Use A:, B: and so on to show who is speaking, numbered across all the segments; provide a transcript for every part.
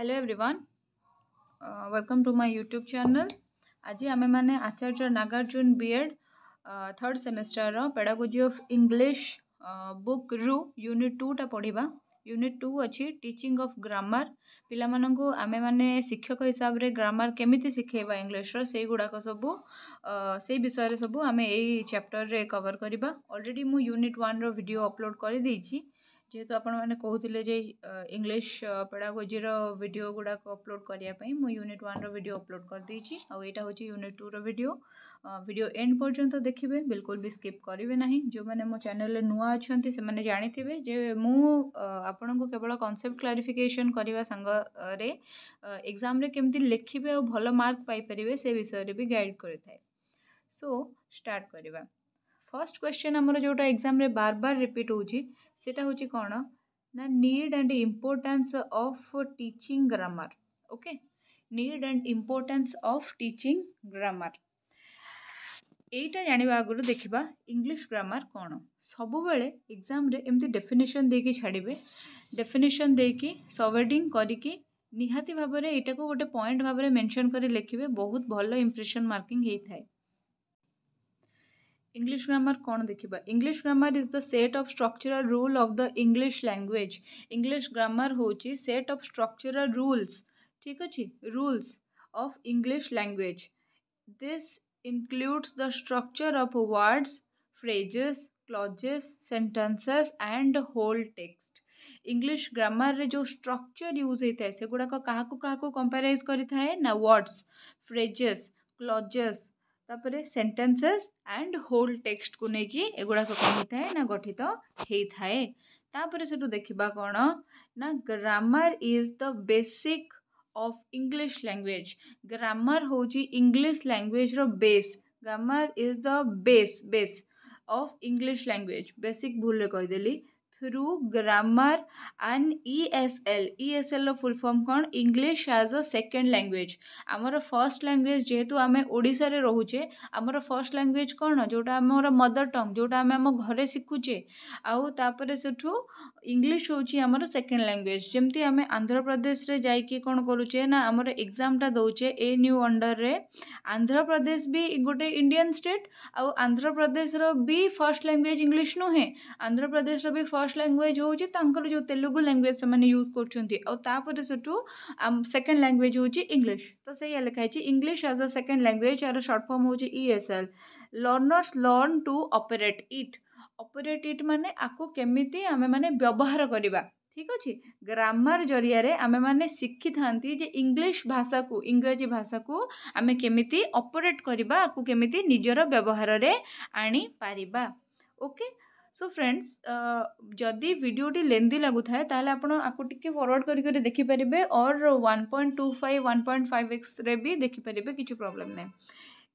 A: Hello everyone welcome to my YouTube channel आज आम मैंने Acharya Nagarjuna BEd third semester pedagogy of English book रु unit two टा पढ़ा यूनिट टू अच्छी टीचिंग ऑफ ग्रामर पा आम मैंने शिक्षक हिसाब से ग्रामर केमी शिखेबा इंग्लीश से गुड़ाक सब से विषय सब आम यही चैप्टर में कवर करवा अलरेडी मुझ यूनिट वन रिड अपलोड कर देती जेहेतु आपने कहते जे इंग्लीश पेड़ागोजी भिडियो गुड़ाक अपलोड करने यूनिट वन रिड अपलोड कर देटा हूँ यूनिट टू रिडियो भिड एंड पर्यटन तो देखिए बिलकुल भी स्कीप करेंगे ना जो मैंने मो चेल नुआ अच्छा से मैंने जे मुझे केवल कनसेप्ट क्लारिफिकेसन करवा सांगे एक्जाम केमी लिखे और भल मार्क पापर से विषय भी गाइड करें सो स्टार्ट करवा ଫର୍ଷ୍ଟ କ୍ୱେଶ୍ଚନ୍ ଆମର ଯେଉଁଟା ଏକ୍ଜାମ୍ରେ ବାର ବାର ରିପିଟ୍ ହେଉଛି ସେଇଟା ହେଉଛି କ'ଣ ନା need and importance of teaching grammar okay need and importance of teaching grammar ଏଇଟା ଜାଣିବା ଆଗରୁ ଦେଖିବା ଇଂଲିଶ ଗ୍ରାମାର୍ କ'ଣ ସବୁବେଳେ ଏକ୍ଜାମ୍ରେ ଏମିତି ଡେଫିନେସନ୍ ଦେଇକି ଛାଡ଼ିବେ ଡେଫିନେସନ୍ ଦେଇକି ସବର୍ଡ଼ିଂ କରିକି ନିହାତି ଭାବରେ ଏଇଟାକୁ ଗୋଟେ ପଏଣ୍ଟ ଭାବରେ ମେନସନ୍ କରି ଲେଖିବେ ବହୁତ ଭଲ ଇମ୍ପ୍ରେସନ୍ ମାର୍କିଂ ହେଇଥାଏ इंग्लीश ग्रामर कौन देखा English grammar is the set of structural rule of the English language English grammar हूँ सेट अफ स्ट्रक्चरल रूल्स ठीक अच्छे rules of English language this includes the structure of words phrases clauses sentences and whole text English grammar रे जो structure use होता है से गुड़ाक comprise करें ना वर्ड्स फ्रेजेस क्लॉजेस ତାପରେ ସେଣ୍ଟେନ୍ସେସ୍ ଆଣ୍ଡ ହୋଲ୍ ଟେକ୍ସଟକୁ ନେଇକି ଏଗୁଡ଼ାକ କ'ଣ ହେଇଥାଏ ନା ଗଠିତ ହେଇଥାଏ ତାପରେ ସେଠୁ ଦେଖିବା କ'ଣ ନା grammar is the basic of English language grammar ହେଉଛି ଇଂଲିଶ ଲାଙ୍ଗୁଏଜ୍ର base grammar is the base base of English language basic ଭୁଲରେ କହିଦେଲି થ્રુ ગ્રામર આન ઈએસએલ ઈએસએલનો ફૂલ ફોર્મ କ'ଣ English as a second language ଆମର ଫର୍ଷ୍ଟ ଲାଙ୍ଗୁଏଜ୍ ଯେହେତୁ ଆମେ ଓଡ଼ିଶାରେ ରହୁଛେ ଆମର ଫର୍ଷ୍ଟ ଲାଙ୍ଗୁଏଜ୍ କ'ଣ ଯେଉଁଟା ଆମର ମଦର ଟଙ୍ଗ ଯେଉଁଟା ଆମେ ଆମ ଘରେ ଶିଖୁଛେ ଆଉ ତାପରେ ସେଠୁ ଇଂଲିଶ ହେଉଛି ଆମର ସେକେଣ୍ଡ ଲାଙ୍ଗୁଏଜ୍ ଯେମିତି ଆମେ ଆନ୍ଧ୍ରପ୍ରଦେଶରେ ଯାଇକି କ'ଣ କରୁଛେ ନା ଆମର ଏକ୍ଜାମ୍ଟା ଦେଉଛେ ଏ ନ୍ୟୁ ଅଣ୍ଡରରେ ଆନ୍ଧ୍ରପ୍ରଦେଶ ବି ଗୋଟେ ଇଣ୍ଡିଆନ୍ ଷ୍ଟେଟ୍ ଆଉ ଆନ୍ଧ୍ରପ୍ରଦେଶର ବି ଫର୍ଷ୍ଟ ଲାଙ୍ଗୁଏଜ୍ ଇଂଲିଶ ନୁହେଁ ଆନ୍ଧ୍ରପ୍ରଦେଶର ବି ଫର୍ଷ୍ଟ ଫାର୍ଷ୍ଟ ଲାଙ୍ଗୁଏଜ୍ ହେଉଛି ତାଙ୍କର ଯେଉଁ ତେଲୁଗୁ ଲାଙ୍ଗୁଏଜ୍ ସେମାନେ ୟୁଜ୍ କରୁଛନ୍ତି ଆଉ ତାପରେ ସେଠୁ ସେକେଣ୍ଡ ଲାଙ୍ଗୁଏଜ୍ ହେଉଛି ଇଂଲିଶ ତ ସେଇଆ ଲେଖା ହେଇଛି English as a second language ଏହାର ସର୍ଟ ଫର୍ମ ହେଉଛି E S L learners learn to operate it operate it ମାନେ ଆକୁ କେମିତି ଆମେମାନେ ବ୍ୟବହାର କରିବା ଠିକ୍ ଅଛି ଗ୍ରାମାର ଜରିଆରେ ଆମେମାନେ ଶିଖିଥାନ୍ତି ଯେ ଇଂଲିଶ ଭାଷାକୁ ଇଂରାଜୀ ଭାଷାକୁ ଆମେ କେମିତି ଅପରେଟ୍ କରିବା ଆକୁ କେମିତି ନିଜର ବ୍ୟବହାରରେ ଆଣିପାରିବା ଓକେ सो फ्रेंड्स uh, जदि भिडी लेंदी है तेल आपको टी फरवर्ड कर करेंगे और one point two five one point five x भी देखिपर कि प्रोब्लेम ना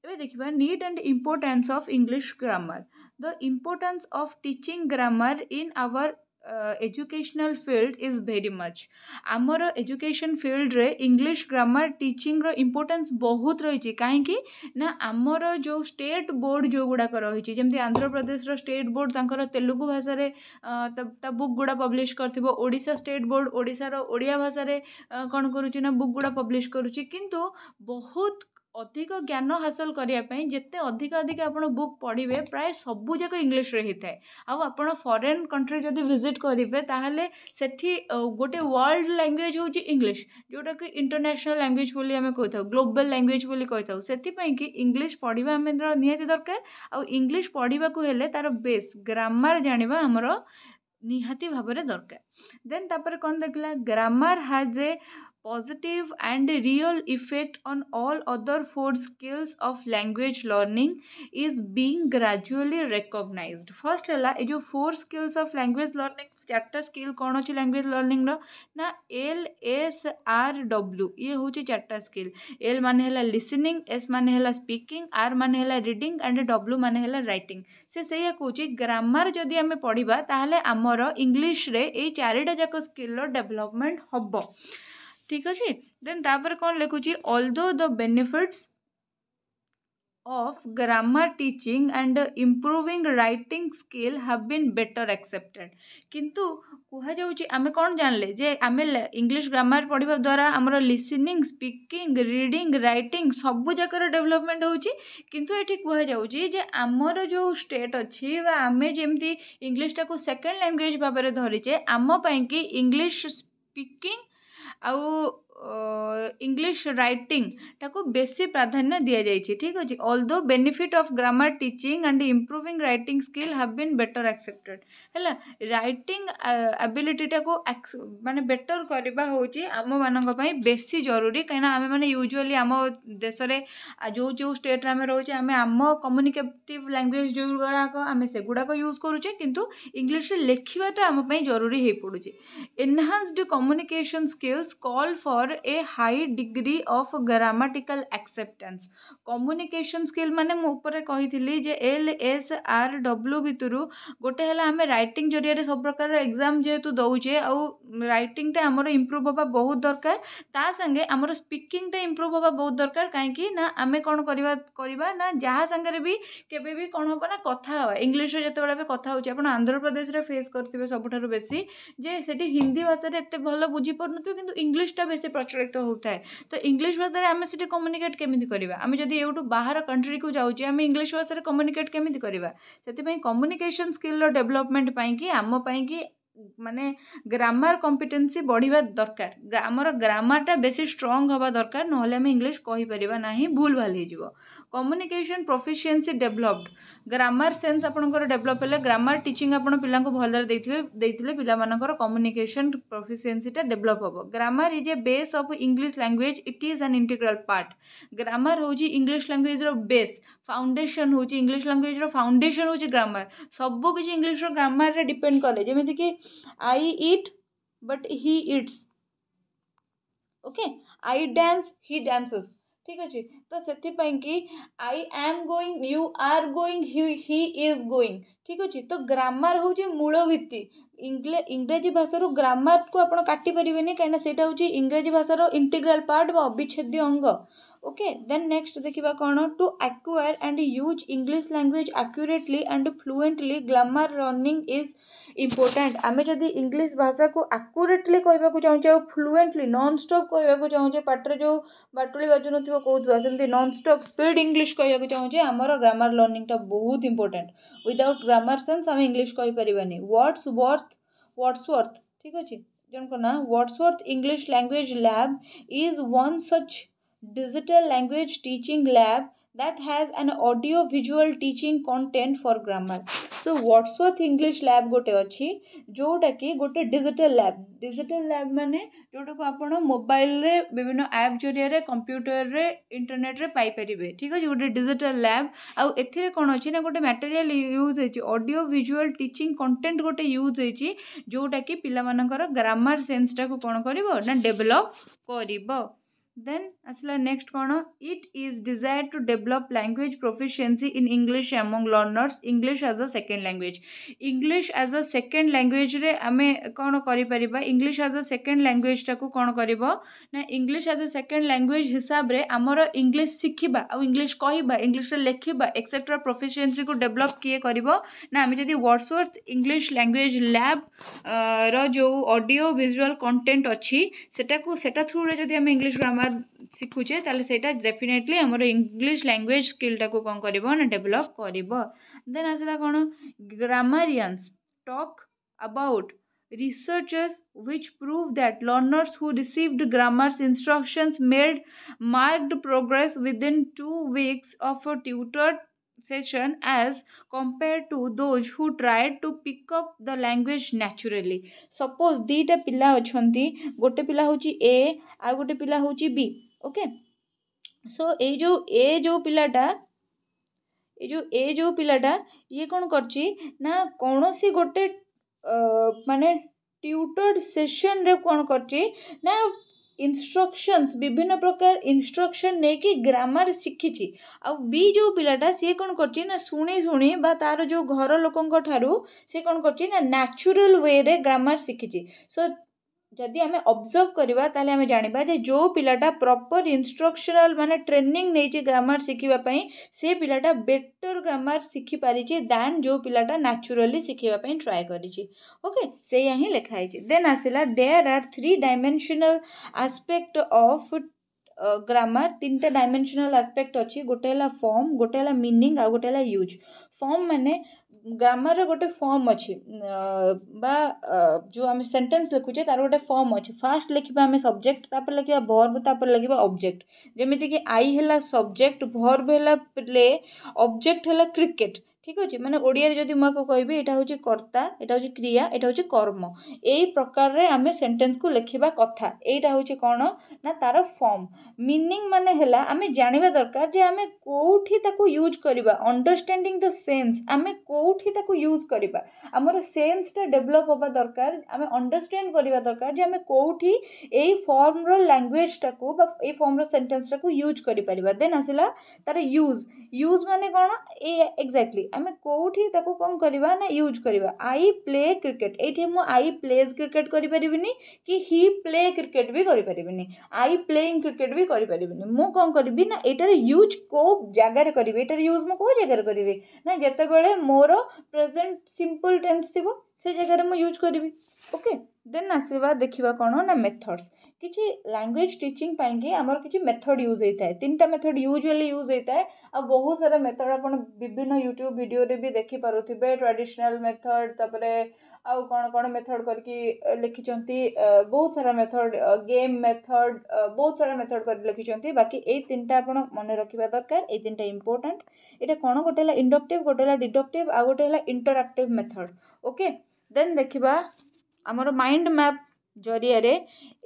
A: ये देखा need and importance of English grammar the importance of teaching grammar in our educational field is very much ଆମର ଏଜୁକେସନ୍ ଫିଲ୍ଡରେ ଇଂଲିଶ ଗ୍ରାମାର୍ ଟିଚିଂର ଇମ୍ପୋର୍ଟାନ୍ସ ବହୁତ ରହିଛି କାହିଁକି ନା ଆମର ଯେଉଁ ଷ୍ଟେଟ୍ ବୋର୍ଡ଼ ଯେଉଁଗୁଡ଼ାକ ରହିଛି ଯେମିତି ଆନ୍ଧ୍ରପ୍ରଦେଶର ଷ୍ଟେଟ୍ ବୋର୍ଡ଼ ତାଙ୍କର ତେଲୁଗୁ ଭାଷାରେ ତା ବୁକ୍ ଗୁଡ଼ା ପବ୍ଲିଶ୍ କରିଥିବ ଓଡ଼ିଶା ଷ୍ଟେଟ୍ ବୋର୍ଡ଼ ଓଡ଼ିଶାର ଓଡ଼ିଆ ଭାଷାରେ କ'ଣ କରୁଛି ନା ବୁକ୍ ଗୁଡ଼ା ପବ୍ଲିଶ୍ କରୁଛି କିନ୍ତୁ ବହୁତ ଅଧିକ ଜ୍ଞାନ ହାସଲ କରିବା ପାଇଁ ଯେତେ ଅଧିକା ଅଧିକା ଆପଣ ବୁକ୍ ପଢ଼ିବେ ପ୍ରାୟ ସବୁଯାକ ଇଂଲିଶରେ ହେଇଥାଏ ଆଉ ଆପଣ ଫରେନ୍ କଣ୍ଟ୍ରି ଯଦି ଭିଜିଟ୍ କରିବେ ତାହେଲେ ସେଠି ଗୋଟେ ୱାର୍ଲଡ଼ ଲାଙ୍ଗୁଏଜ୍ ହେଉଛି ଇଂଲିଶ ଯେଉଁଟାକି ଇଣ୍ଟରନ୍ୟାସନାଲ୍ ଲାଙ୍ଗୁଏଜ୍ ବୋଲି ଆମେ କହିଥାଉ ଗ୍ଲୋବାଲ୍ ଲାଙ୍ଗୁଏଜ୍ ବୋଲି କହିଥାଉ ସେଥିପାଇଁକି ଇଂଲିଶ ପଢ଼ିବା ଆମର ନିହାତି ଦରକାର ଆଉ ଇଂଲିଶ ପଢ଼ିବାକୁ ହେଲେ ତା'ର ବେସ୍ ଗ୍ରାମାର ଜାଣିବା ଆମର ନିହାତି ଭାବରେ ଦରକାର ଦେନ୍ ତାପରେ କ'ଣ ଦେଖିଲା grammar has a positive and real effect on all other four skills of language learning is being gradually recognized first है ए जो four skills of language learning चार्टा स्किल कौन अच्छे लैंग्वेज लर्निंग ना एल एस आर डब्ल्यू ये हूँ चार्टा skill L मान है लिसनिंग एस मान है स्पीकिंग आर मान है रिडिंग एंड डब्ल्यू मान है रईटिंग से सही कौन ग्रामर जदि आम पढ़ा तो आमर इंग्लीश्रे ये चारिटा जाक स्किल डेभलपमेंट हम ঠিক ଅଛି ଦେନ୍ ତାପରେ କ'ଣ ଲେଖୁଛି also the benefits of grammar teaching and improving writing skill have been better accepted କିନ୍ତୁ କୁହାଯାଉଛି ଆମେ କ'ଣ ଜାଣିଲେ ଯେ ଆମେ ଇଂଲିଶ ଗ୍ରାମାର ପଢ଼ିବା ଦ୍ୱାରା ଆମର ଲିସନିଂ ସ୍ପିକିଂ ରିଡ଼ିଂ ରାଇଟିଂ ସବୁ ଯାକର ଡେଭଲପମେଣ୍ଟ ହେଉଛି କିନ୍ତୁ ଏଠି କୁହାଯାଉଛି ଯେ ଆମର ଯେଉଁ ଷ୍ଟେଟ୍ ଅଛି ବା ଆମେ ଯେମିତି ଇଂଲିଶଟାକୁ ସେକେଣ୍ଡ ଲାଙ୍ଗୁଏଜ୍ ଭାବରେ ଧରିଛେ ଆମ ପାଇଁକି ଇଂଲିଶ ସ୍ପିକିଂ 或。ଇଂଲିଶ ରାଇଟିଂଟାକୁ ବେଶୀ ପ୍ରାଧାନ୍ୟ ଦିଆଯାଇଛି ଠିକ୍ ଅଛି also benefit of grammar teaching and improving writing skill have been better accepted ହେଲା ରାଇଟିଂ ଆବିଲିଟିଟାକୁ ମାନେ ବେଟର୍ କରିବା ହେଉଛି ଆମମାନଙ୍କ ପାଇଁ ବେଶୀ ଜରୁରୀ କାହିଁକିନା ଆମେମାନେ ୟୁଜୁଆଲି ଆମ ଦେଶରେ ଯେଉଁ ଯେଉଁ ଷ୍ଟେଟ୍ରେ ଆମେ ରହୁଛେ ଆମେ ଆମ କମ୍ୟୁନିକେଟିଭ୍ ଲାଙ୍ଗୁଏଜ୍ ଯେଉଁଗୁଡ଼ାକ ଆମେ ସେଗୁଡ଼ାକ ୟୁଜ୍ କରୁଛେ କିନ୍ତୁ ଇଂଲିଶରେ ଲେଖିବାଟା ଆମ ପାଇଁ ଜରୁରୀ ହେଇପଡ଼ୁଛି enhanced communication skills call for a high degree of grammatical acceptance communication skill মানে ମୁଁ ଉପରେ କହିଥିଲି ଯେ ଏଲ୍ ଏସ୍ ଆର୍ ଡବ୍ଲୁ ଭିତରୁ ଗୋଟେ ହେଲା ଆମେ ରାଇଟିଂ ଜରିଆରେ ସବୁ ପ୍ରକାରର ଏକ୍ଜାମ୍ ଯେହେତୁ ଦେଉଛେ ଆଉ ରାଇଟିଂଟା ଆମର ଇମ୍ପ୍ରୁଭ୍ ହେବା ବହୁତ ଦରକାର ତା ସାଙ୍ଗେ ଆମର ସ୍ପିକିଂଟା ଇମ୍ପ୍ରୁଭ୍ ହେବା ବହୁତ ଦରକାର କାହିଁକି ନା ଆମେ କ'ଣ କରିବା କରିବା ନା ଯାହା ସାଙ୍ଗରେ ବି କେବେ ବି କ'ଣ ହେବ ନା କଥା ହେବା ଇଂଲିଶରେ ଯେତେବେଳେ ଆମେ କଥା ହେଉଛେ ଆପଣ ଆନ୍ଧ୍ରପ୍ରଦେଶରେ ଫେସ୍ କରିଥିବେ ସବୁଠାରୁ ବେଶୀ ଯେ ସେଠି ହିନ୍ଦୀ ଭାଷାରେ ଏତେ ଭଲ ବୁଝିପାରୁନଥିବେ କିନ୍ତୁ ଇଂଲିଶଟା ବେଶୀ प्रचलित होता है तो इंग्लीश भाषा आम से कम्युनिकेट के करा आम जब यूटू बाहर कंट्री को जाऊँ आम इंग्लीश भाषा कम्युनिकेट केमी से कम्युनिकेशन स्किल डेवलपमेंट पर आमपाई की ମାନେ ଗ୍ରାମାର୍ କମ୍ପିଟେନ୍ସି ବଢ଼ିବା ଦରକାର ଆମର ଗ୍ରାମାର୍ଟା ବେଶୀ ଷ୍ଟ୍ରଙ୍ଗ ହେବା ଦରକାର ନହେଲେ ଆମେ ଇଂଲିଶ୍ କହିପାରିବା ନାହିଁ ଭୁଲ୍ ଭାଲ୍ ହେଇଯିବ communication proficiency developed grammar sense ଆପଣଙ୍କର ଡେଭଲପ୍ ହେଲେ ଗ୍ରାମାର୍ ଟିଚିଂ ଆପଣ ପିଲାଙ୍କୁ ଭଲରେ ଦେଇଥିବେ ଦେଇଥିଲେ ପିଲାମାନଙ୍କର କମ୍ୟୁନିକେସନ୍ ପ୍ରଫିସିଏନ୍ସିଟା ଡେଭଲପ୍ ହେବ grammar is a base of English language it is an integral part grammar ହେଉଛି ଇଂଲିଶ୍ ଲାଙ୍ଗୁଏଜ୍ର ବେସ୍ फाउंडेसन हूँ इंग्लीश लांगुएज फाउंडेसन हूँ ग्रामर सबकि इंग्लीश ग्रामर डिपेड कले जमीक I eat but he eats okay I dance he dances ठीक अच्छे तो से I am going you are going he is going ठीक अच्छे तो ग्रामर हूँ मूल भित्ति इंग्राजी भाषार ग्रामर को आप काटिपरि कहीं इंग्राजी भाषार इंटीग्राल पार्ट व अविच्छेद्य अंग ओके देन नेक्स्ट देखा कौन to acquire and use English language accurately and fluently grammar learning is important आम जब इंग्लीश भाषा को आकुरेटली कहवाक चाहूँ आ फ्लुएंटली नन स्टप कह चाहूँ पाटे जो बाटुली बाजुन थोड़ा कहूँ सेमती नन स्टप स्पीड इंग्लीश कह चाहे आमर ग्रामर लर्णिंगटा बहुत इंपोर्टाट विदउट ग्रामर सेन्स आम इंग्लीश कहीपरानी वर्ड्स वर्थ वर्ड्सवर्थ ठीक अच्छे जनक ना Wordsworth English language lab is one such digital language teaching lab that has an audio visual teaching content for grammar so whatsworth english lab gote achi jota ki gote digital lab digital lab mane jota ko apana mobile re bibhinna app joriya re computer re internet re pai paribe thik achi gote digital lab au ethire kon achi na gote material use hechi audio visual teaching content gote use hechi jota ki pila manankar grammar sense ta ko kon karibo na develop karibo then असला next कौन it is desire to develop language proficiency in English among learners English as a second language English as a second language आम आमे कौन करिपरिबा English as a second language टाकू कौन कर ना English as a second language हिसाब से आमर इंग्लीश सिखिबा आ इंग्लिश कहिबा इंग्लिश रे एक्सेट्रा प्रोफिशिएंसी को डेभलप किए करिबो ना आमे जदी वर्ड्सवर्थ इंग्लिश लैंग्वेज लैब रो अडियो भिजुआल कंटेन्ट अच्छी से सेटा को ग्रामर ग्रामर शिखुचे सहीटा डेफिनेटली आम इंग्लीश लांगुएज स्किलटा को कौन कर डेभलप कर दे आसला कौन grammarians talk about researchers which prove that learners who received grammars instructions made marked progress within two weeks of tutor session as compared to those who tried to pick up the language naturally suppose ଦୁଇଟା ପିଲା ଅଛନ୍ତି ଗୋଟେ ପିଲା ହେଉଛି ଏ ଆଉ ଗୋଟେ ପିଲା ହେଉଛି ବି ଓକେ ସୋ ଏଇ ଯେଉଁ ଏ ଯେଉଁ ପିଲାଟା ଏ ଯେଉଁ ଏ ଯେଉଁ ପିଲାଟା ଇଏ କ'ଣ କରିଛି ନା କୌଣସି ଗୋଟେ ମାନେ ଟ୍ୟୁଟର୍ ସେସନ୍ରେ କ'ଣ କରିଛି ନା ଇନଷ୍ଟ୍ରକ୍ସନ୍ସ ବିଭିନ୍ନ ପ୍ରକାର ଇନଷ୍ଟ୍ରକ୍ସନ୍ ନେଇକି ଗ୍ରାମାର୍ ଶିଖିଛି ଆଉ ବି ଯେଉଁ ପିଲାଟା ସିଏ କ'ଣ କରିଛି ନା ଶୁଣି ଶୁଣି ବା ତା'ର ଯେଉଁ ଘର ଲୋକଙ୍କ ଠାରୁ ସେ କ'ଣ କରିଛି ନା ନ୍ୟାଚୁରାଲ୍ ୱେରେ ଗ୍ରାମାର୍ ଶିଖିଛି ସୋ जदि आम अब्जर्व करवा जाना जो पिलाटा प्रॉपर इंस्ट्रक्शनल मान ट्रेनिंग नहीं ग्रामार शिखापी से पिलाटा बेटर ग्रामार शिखी शिखिपारी दैन जो पिलाटा नाचुराली शिखापी ट्राए करके से ही लिखाई देन आसला there are three dimensional aspect of grammar तीन टा डायमेनसनाल आसपेक्ट अच्छी गोटेला फर्म गोटे मिनिंग आ गए यूज फर्म मैंने ଗ୍ରାମାରର ଗୋଟେ ଫର୍ମ ଅଛି ବା ଯେଉଁ ଆମେ ସେଣ୍ଟେନ୍ସ ଲେଖୁଛେ ତା'ର ଗୋଟେ ଫର୍ମ ଅଛି ଫାର୍ଷ୍ଟ ଲେଖିବା ଆମେ ସବଜେକ୍ଟ ତା'ପରେ ଲେଖିବା ଭର୍ବ ତା'ପରେ ଲେଖିବା ଅବଜେକ୍ଟ ଯେମିତିକି ଆଇ ହେଲା ସବଜେକ୍ଟ ଭର୍ବ ହେଲା ପ୍ଲେ ଅବଜେକ୍ଟ ହେଲା କ୍ରିକେଟ୍ ଠିକ୍ ଅଛି ମାନେ ଓଡ଼ିଆରେ ଯଦି ମୁଁ ଆକୁ କହିବି ଏଇଟା ହେଉଛି କର୍ତ୍ତା ଏଇଟା ହେଉଛି କ୍ରିୟା ଏଇଟା ହେଉଛି କର୍ମ ଏଇ ପ୍ରକାରରେ ଆମେ ସେଣ୍ଟେନ୍ସକୁ ଲେଖିବା କଥା ଏଇଟା ହେଉଛି କ'ଣ ନା ତା'ର ଫର୍ମ ମିନିଂ ମାନେ ହେଲା ଆମେ ଜାଣିବା ଦରକାର ଯେ ଆମେ କେଉଁଠି ତାକୁ ୟୁଜ୍ କରିବା ଅଣ୍ଡରଷ୍ଟାଣ୍ଡିଂ ଦ ସେନ୍ସ ଆମେ କେଉଁଠି ତାକୁ ୟୁଜ୍ କରିବା ଆମର ସେନ୍ସଟା ଡେଭଲପ୍ ହେବା ଦରକାର ଆମେ ଅଣ୍ଡରଷ୍ଟାଣ୍ଡ କରିବା ଦରକାର ଯେ ଆମେ କେଉଁଠି ଏଇ ଫର୍ମର ଲାଙ୍ଗୁଏଜଟାକୁ ବା ଏଇ ଫର୍ମର ସେଣ୍ଟେନ୍ସଟାକୁ ୟୁଜ୍ କରିପାରିବା ଦେନ୍ ଆସିଲା ତା'ର ୟୁଜ୍ ୟୁଜ୍ ମାନେ କ'ଣ ଏଇ ଏକ୍ଜାକ୍ଟଲି आम कौटी कौन करवा यूज करवा आई प्ले क्रिकेट ये मुझे आई प्लेज क्रिकेट करें कि हि प्ले क्रिकेट भी करें आई प्लेइंग क्रिकेट भी करें मुझ करी ना यार यूज कौ जगार करी यार यूज मुझ कौ जगार करी ना जोबले मोर प्रेजेट सिंपल टेन्स थी से जगह मुझ यूज करी ओके देन आसवा देखा कौन ना मेथड्स କିଛି ଲାଙ୍ଗୁଏଜ୍ ଟିଚିଂ ପାଇଁକି ଆମର କିଛି ମେଥଡ଼୍ ୟୁଜ୍ ହେଇଥାଏ ତିନିଟା ମେଥଡ଼୍ ୟୁଜୁଆଲି ୟୁଜ୍ ହେଇଥାଏ ଆଉ ବହୁତ ସାରା ମେଥଡ଼୍ ଆପଣ ବିଭିନ୍ନ ୟୁଟ୍ୟୁବ୍ ଭିଡ଼ିଓରେ ବି ଦେଖିପାରୁଥିବେ ଟ୍ରାଡ଼ିସନାଲ୍ ମେଥଡ଼୍ ତା'ପରେ ଆଉ କ'ଣ କ'ଣ ମେଥଡ଼୍ କରିକି ଲେଖିଛନ୍ତି ବହୁତ ସାରା ମେଥଡ଼୍ ଗେମ୍ ମେଥଡ଼୍ ବହୁତ ସାରା ମେଥଡ଼୍ କରି ଲେଖିଛନ୍ତି ବାକି ଏଇ ତିନିଟା ଆପଣ ମନେ ରଖିବା ଦରକାର ଏଇ ତିନିଟା ଇମ୍ପୋର୍ଟାଣ୍ଟ ଏଇଟା କ'ଣ ଗୋଟେ ହେଲା ଇଣ୍ଡକ୍ଟିଭ୍ ଗୋଟେ ହେଲା ଡିଡକ୍ଟିଭ୍ ଆଉ ଗୋଟେ ହେଲା ଇଣ୍ଟରାକ୍ଟିଭ୍ ମେଥଡ଼୍ ଓକେ ଦେନ୍ ଦେଖିବା ଆମର ମାଇଣ୍ଡ ମ୍ୟାପ୍ ᱡᱚᱨᱤᱭᱟ રે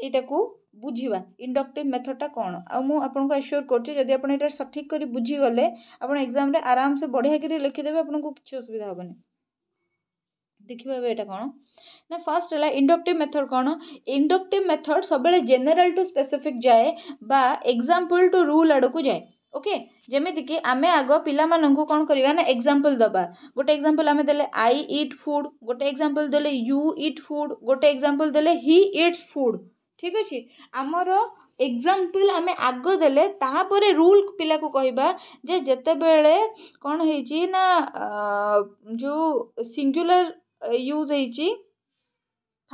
A: ᱮᱴᱟᱠᱚ ᱵᱩᱡᱷᱤᱣᱟ ᱤᱱᱰᱟᱠᱴᱤᱵ ᱢᱮᱛᱷᱚᱰ ᱴᱟ ᱠᱚᱱ ᱟᱨ ᱢᱚ ᱟᱯᱱᱠᱚ ᱮᱥᱭᱩᱨ ᱠᱚᱨᱪᱤ ᱡᱚᱫᱤ ᱟᱯᱱ ᱮᱴᱟ ᱥᱟᱴᱷᱤᱠ ᱠᱟᱨᱤ ᱵᱩᱡᱷᱤ ᱜᱚᱞᱮ ᱟᱯᱱ ᱮᱜᱡᱟᱢ ᱨᱮ ᱟᱨᱟᱢ ᱥᱮ ᱵᱚᱰᱦᱟᱭ ᱠᱟᱨᱤ ᱞᱮᱠᱷᱤ ᱫᱮᱵᱮ ᱟᱯᱱᱠᱚ ᱠᱤᱪᱷᱩ ᱟᱥᱩᱵᱤᱫᱷᱟ ᱦᱚᱵᱟᱱᱮ ᱫᱮᱠᱷᱤ ᱵᱟᱵᱮ ᱮᱴᱟ ᱠᱚᱱ ᱱᱟ ᱯᱷᱟᱥᱴ ᱨᱮ ᱤᱱᱰᱟᱠᱴᱤᱵ ᱢᱮᱛᱷᱚᱰ ᱠᱚᱱ ᱤᱱᱰᱟᱠᱴᱤᱵ ᱢᱮᱛᱷᱚ�� ଓକେ ଯେମିତିକି ଆମେ ଆଗ ପିଲାମାନଙ୍କୁ କ'ଣ କରିବା ନା ଏଗ୍ଜାମ୍ପଲ୍ ଦେବା ଗୋଟେ ଏଗ୍ଜାମ୍ପଲ୍ ଆମେ ଦେଲେ ଆଇ ଇଟ୍ ଫୁଡ଼୍ ଗୋଟେ ଏଗ୍ଜାମ୍ପଲ୍ ଦେଲେ ୟୁ ଇଟ୍ ଫୁଡ଼୍ ଗୋଟେ ଏଗ୍ଜାମ୍ପଲ୍ ଦେଲେ ହି ଇଟ୍ସ ଫୁଡ଼୍ ଠିକ୍ ଅଛି ଆମର ଏଗ୍ଜାମ୍ପଲ୍ ଆମେ ଆଗ ଦେଲେ ତାପରେ ରୁଲ୍ ପିଲାକୁ କହିବା ଯେ ଯେତେବେଳେ କ'ଣ ହେଇଛି ନା ଯେଉଁ ସିଙ୍ଗୁଲାର୍ ୟୁଜ୍ ହେଇଛି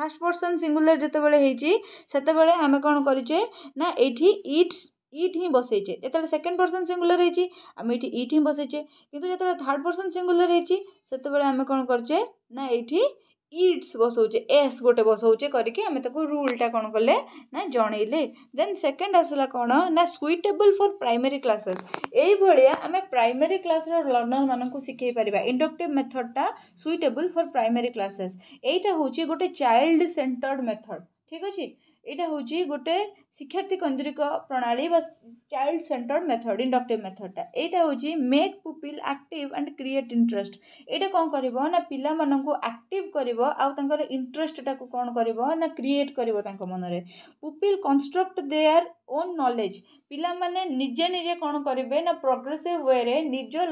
A: ଫାର୍ଷ୍ଟ ପର୍ସନ୍ ସିଙ୍ଗୁଲାର୍ ଯେତେବେଳେ ହେଇଛି ସେତେବେଳେ ଆମେ କ'ଣ କରିଛେ ନା ଏଇଠି ଇଟ୍ସ ଇଟ୍ ହିଁ ବସେଇଛେ ଯେତେବେଳେ ସେକେଣ୍ଡ ପର୍ସନ୍ ସିଙ୍ଗୁଲାର୍ ହେଇଛି ଆମେ ଏଇଠି ଇଟ୍ ହିଁ ବସେଇଛେ କିନ୍ତୁ ଯେତେବେଳେ ଥାର୍ଡ଼ ପର୍ସନ୍ ସିଙ୍ଗୁଲାର୍ ହେଇଛି ସେତେବେଳେ ଆମେ କ'ଣ କରୁଛେ ନା ଏଇଠି ଇଟ୍ସ ବସଉଛେ ଏସ୍ ଗୋଟେ ବସଉଛେ କରିକି ଆମେ ତାକୁ ରୁଲ୍ଟା କ'ଣ କଲେ ନା ଜଣେଇଲେ ଦେନ୍ ସେକେଣ୍ଡ ଆସିଲା କ'ଣ ନା ସୁଇଟେବଲ୍ ଫର୍ ପ୍ରାଇମେରୀ କ୍ଲାସେସ୍ ଏଇଭଳିଆ ଆମେ ପ୍ରାଇମେରୀ କ୍ଲାସ୍ର ଲର୍ଣ୍ଣର୍ମାନଙ୍କୁ ଶିଖେଇ ପାରିବା ଇଣ୍ଡକ୍ଟିଭ୍ ମେଥଡ଼୍ଟା ସୁଇଟେବୁଲ୍ ଫର୍ ପ୍ରାଇମେରୀ କ୍ଲାସେସ୍ ଏଇଟା ହେଉଛି ଗୋଟେ ଚାଇଲ୍ଡ ସେଣ୍ଟର୍ଡ଼ ମେଥଡ଼ ଠିକ୍ ଅଛି ଏଇଟା ହେଉଛି ଗୋଟେ ଶିକ୍ଷାର୍ଥୀ କୈନ୍ଦ୍ରିକ ପ୍ରଣାଳୀ ବା ଚାଇଲ୍ଡ ସେଣ୍ଟର୍ଡ଼ ମେଥଡ଼୍ ଇଣ୍ଡକ୍ଟିଭ୍ ମେଥଡ଼୍ଟା ଏଇଟା ହେଉଛି make pupil active and create interest ଏଇଟା କ'ଣ କରିବ ନା ପିଲାମାନଙ୍କୁ ଆକ୍ଟିଭ୍ କରିବ ଆଉ ତାଙ୍କର ଇଣ୍ଟରେଷ୍ଟଟାକୁ କ'ଣ କରିବ ନା କ୍ରିଏଟ୍ କରିବ ତାଙ୍କ ମନରେ pupil construct their own knowledge ପିଲାମାନେ ନିଜେ ନିଜେ କ'ଣ କରିବେ ନା ପ୍ରୋଗ୍ରେସିଭ୍ ୱେରେ ନିଜ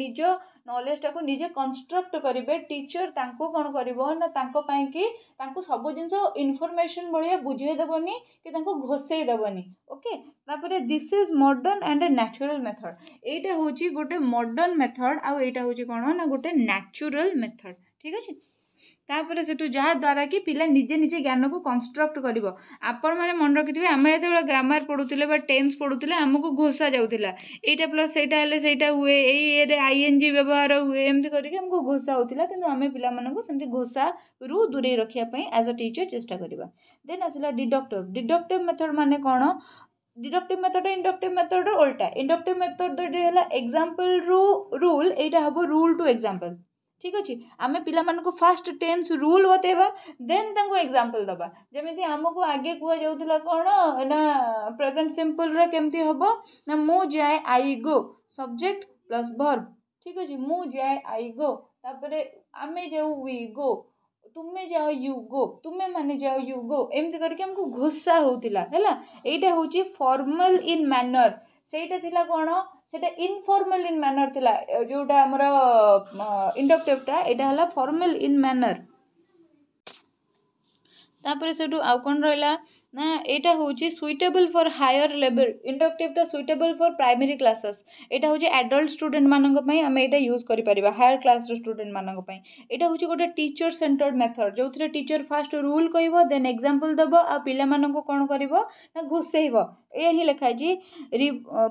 A: ନିଜ ନଲେଜ୍ଟାକୁ ନିଜେ କନଷ୍ଟ୍ରକ୍ଟ କରିବେ ଟିଚର୍ ତାଙ୍କୁ କ'ଣ କରିବ ନା ତାଙ୍କ ପାଇଁକି ତାଙ୍କୁ ସବୁ ଜିନିଷ ଇନଫର୍ମେସନ୍ ଭଳିଆ ବୁଝେଇ ଦେବନି କି ତାଙ୍କୁ ଘୋଷେଇ ଦେବନି ଓକେ ତାପରେ this is modern and natural method ଏଇଟା ହେଉଛି ଗୋଟେ ମଡ଼ର୍ଣ୍ଣ ମେଥଡ଼୍ ଆଉ ଏଇଟା ହେଉଛି କ'ଣ ନା ଗୋଟେ ନ୍ୟାଚୁରାଲ୍ ମେଥଡ଼୍ ଠିକ୍ ଅଛି ତାପରେ ସେଠୁ ଯାହାଦ୍ୱାରା କି ପିଲା ନିଜେ ନିଜେ ଜ୍ଞାନକୁ କନଷ୍ଟ୍ରକ୍ଟ କରିବ ଆପଣମାନେ ମନେ ରଖିଥିବେ ଆମେ ଯେତେବେଳେ ଗ୍ରାମାର ପଢ଼ୁଥିଲେ ବା ଟେନ୍ସ ପଢ଼ୁଥିଲେ ଆମକୁ ଘୋଷା ଯାଉଥିଲା ଏଇଟା ପ୍ଲସ୍ ସେଇଟା ହେଲେ ସେଇଟା ହୁଏ ଏଇ ଇଏରେ ଆଇ ଏନ୍ ଜି ବ୍ୟବହାର ହୁଏ ଏମିତି କରିକି ଆମକୁ ଘୋଷା ହେଉଥିଲା କିନ୍ତୁ ଆମେ ପିଲାମାନଙ୍କୁ ସେମିତି ଘୋଷାରୁ ଦୂରେଇ ରଖିବା ପାଇଁ ଆଜ୍ ଅ ଟିଚର୍ ଚେଷ୍ଟା କରିବା ଦେନ୍ ଆସିଲା ଡିଡକ୍ଟିଭ୍ ଡିଡକ୍ଟିଭ୍ ମେଥଡ଼ ମାନେ କ'ଣ ଡିଡକ୍ଟିଭ୍ ମେଥଡ଼ ଇଣ୍ଡକ୍ଟିଭ୍ ମେଥଡ଼ର ଓଲଟା ଇଣ୍ଡକ୍ଟିଭ୍ ମେଥଡ଼ ହେଲା ଏକ୍ଜାମ୍ପଲ୍ରୁ ରୁଲ୍ ଏଇଟା ହେବ ରୁଲ୍ ଟୁ ଏକ୍ଜାମ୍ପଲ୍ ठीक अच्छे आम पाला फास्ट टेन्स रूल बतेवा देन एक्जामपल दबा जमी आम को आगे कह जाऊला कौन ना प्रेजेंट सिंपल रे केमती हम ना मु जाए I go subject plus verb ठीक अच्छे मुझे आई गो तापर आम जाऊ वि गो तुम्हें जाओ यु गो तुम्हें मैंने जाओ यु गो एमती करके आमको घोषा होता है यहाँ हूँ फर्माल इन मानर से कौन সেটা ইনফর্মাল ইন ম্যানর লা যেটা আমার ইন্ডকটিভটা এটা হল ফর্মাল ইন ম্যানর ତାପରେ ସେଠୁ ଆଉ କ'ଣ ରହିଲା ନା ଏଇଟା ହେଉଛି ସୁଇଟେବଲ୍ ଫର୍ ହାୟର ଲେଭେଲ୍ ଇଣ୍ଡକ୍ଟିଭ୍ଟା ସୁଇଟେବଲ୍ ଫର୍ ପ୍ରାଇମେରୀ କ୍ଲାସେସ୍ ଏଇଟା ହେଉଛି ଆଡ଼ଲ୍ଟ ଷ୍ଟୁଡେଣ୍ଟମାନଙ୍କ ପାଇଁ ଆମେ ଏଇଟା ୟୁଜ୍ କରିପାରିବା ହାୟର କ୍ଲାସ୍ର ଷ୍ଟୁଡେଣ୍ଟମାନଙ୍କ ପାଇଁ ଏଇଟା ହେଉଛି ଗୋଟେ ଟିଚର୍ ସେଣ୍ଟର୍ଡ଼ ମେଥଡ଼ ଯେଉଁଥିରେ ଟିଚର୍ ଫାଷ୍ଟ ରୁଲ୍ କହିବ ଦେନ୍ ଏକ୍ଜାମ୍ପଲ୍ ଦେବ ଆଉ ପିଲାମାନଙ୍କୁ କ'ଣ କରିବ ନା ଘୁଷେଇବ এ ହିଁ ଲେଖା ହେଇଛି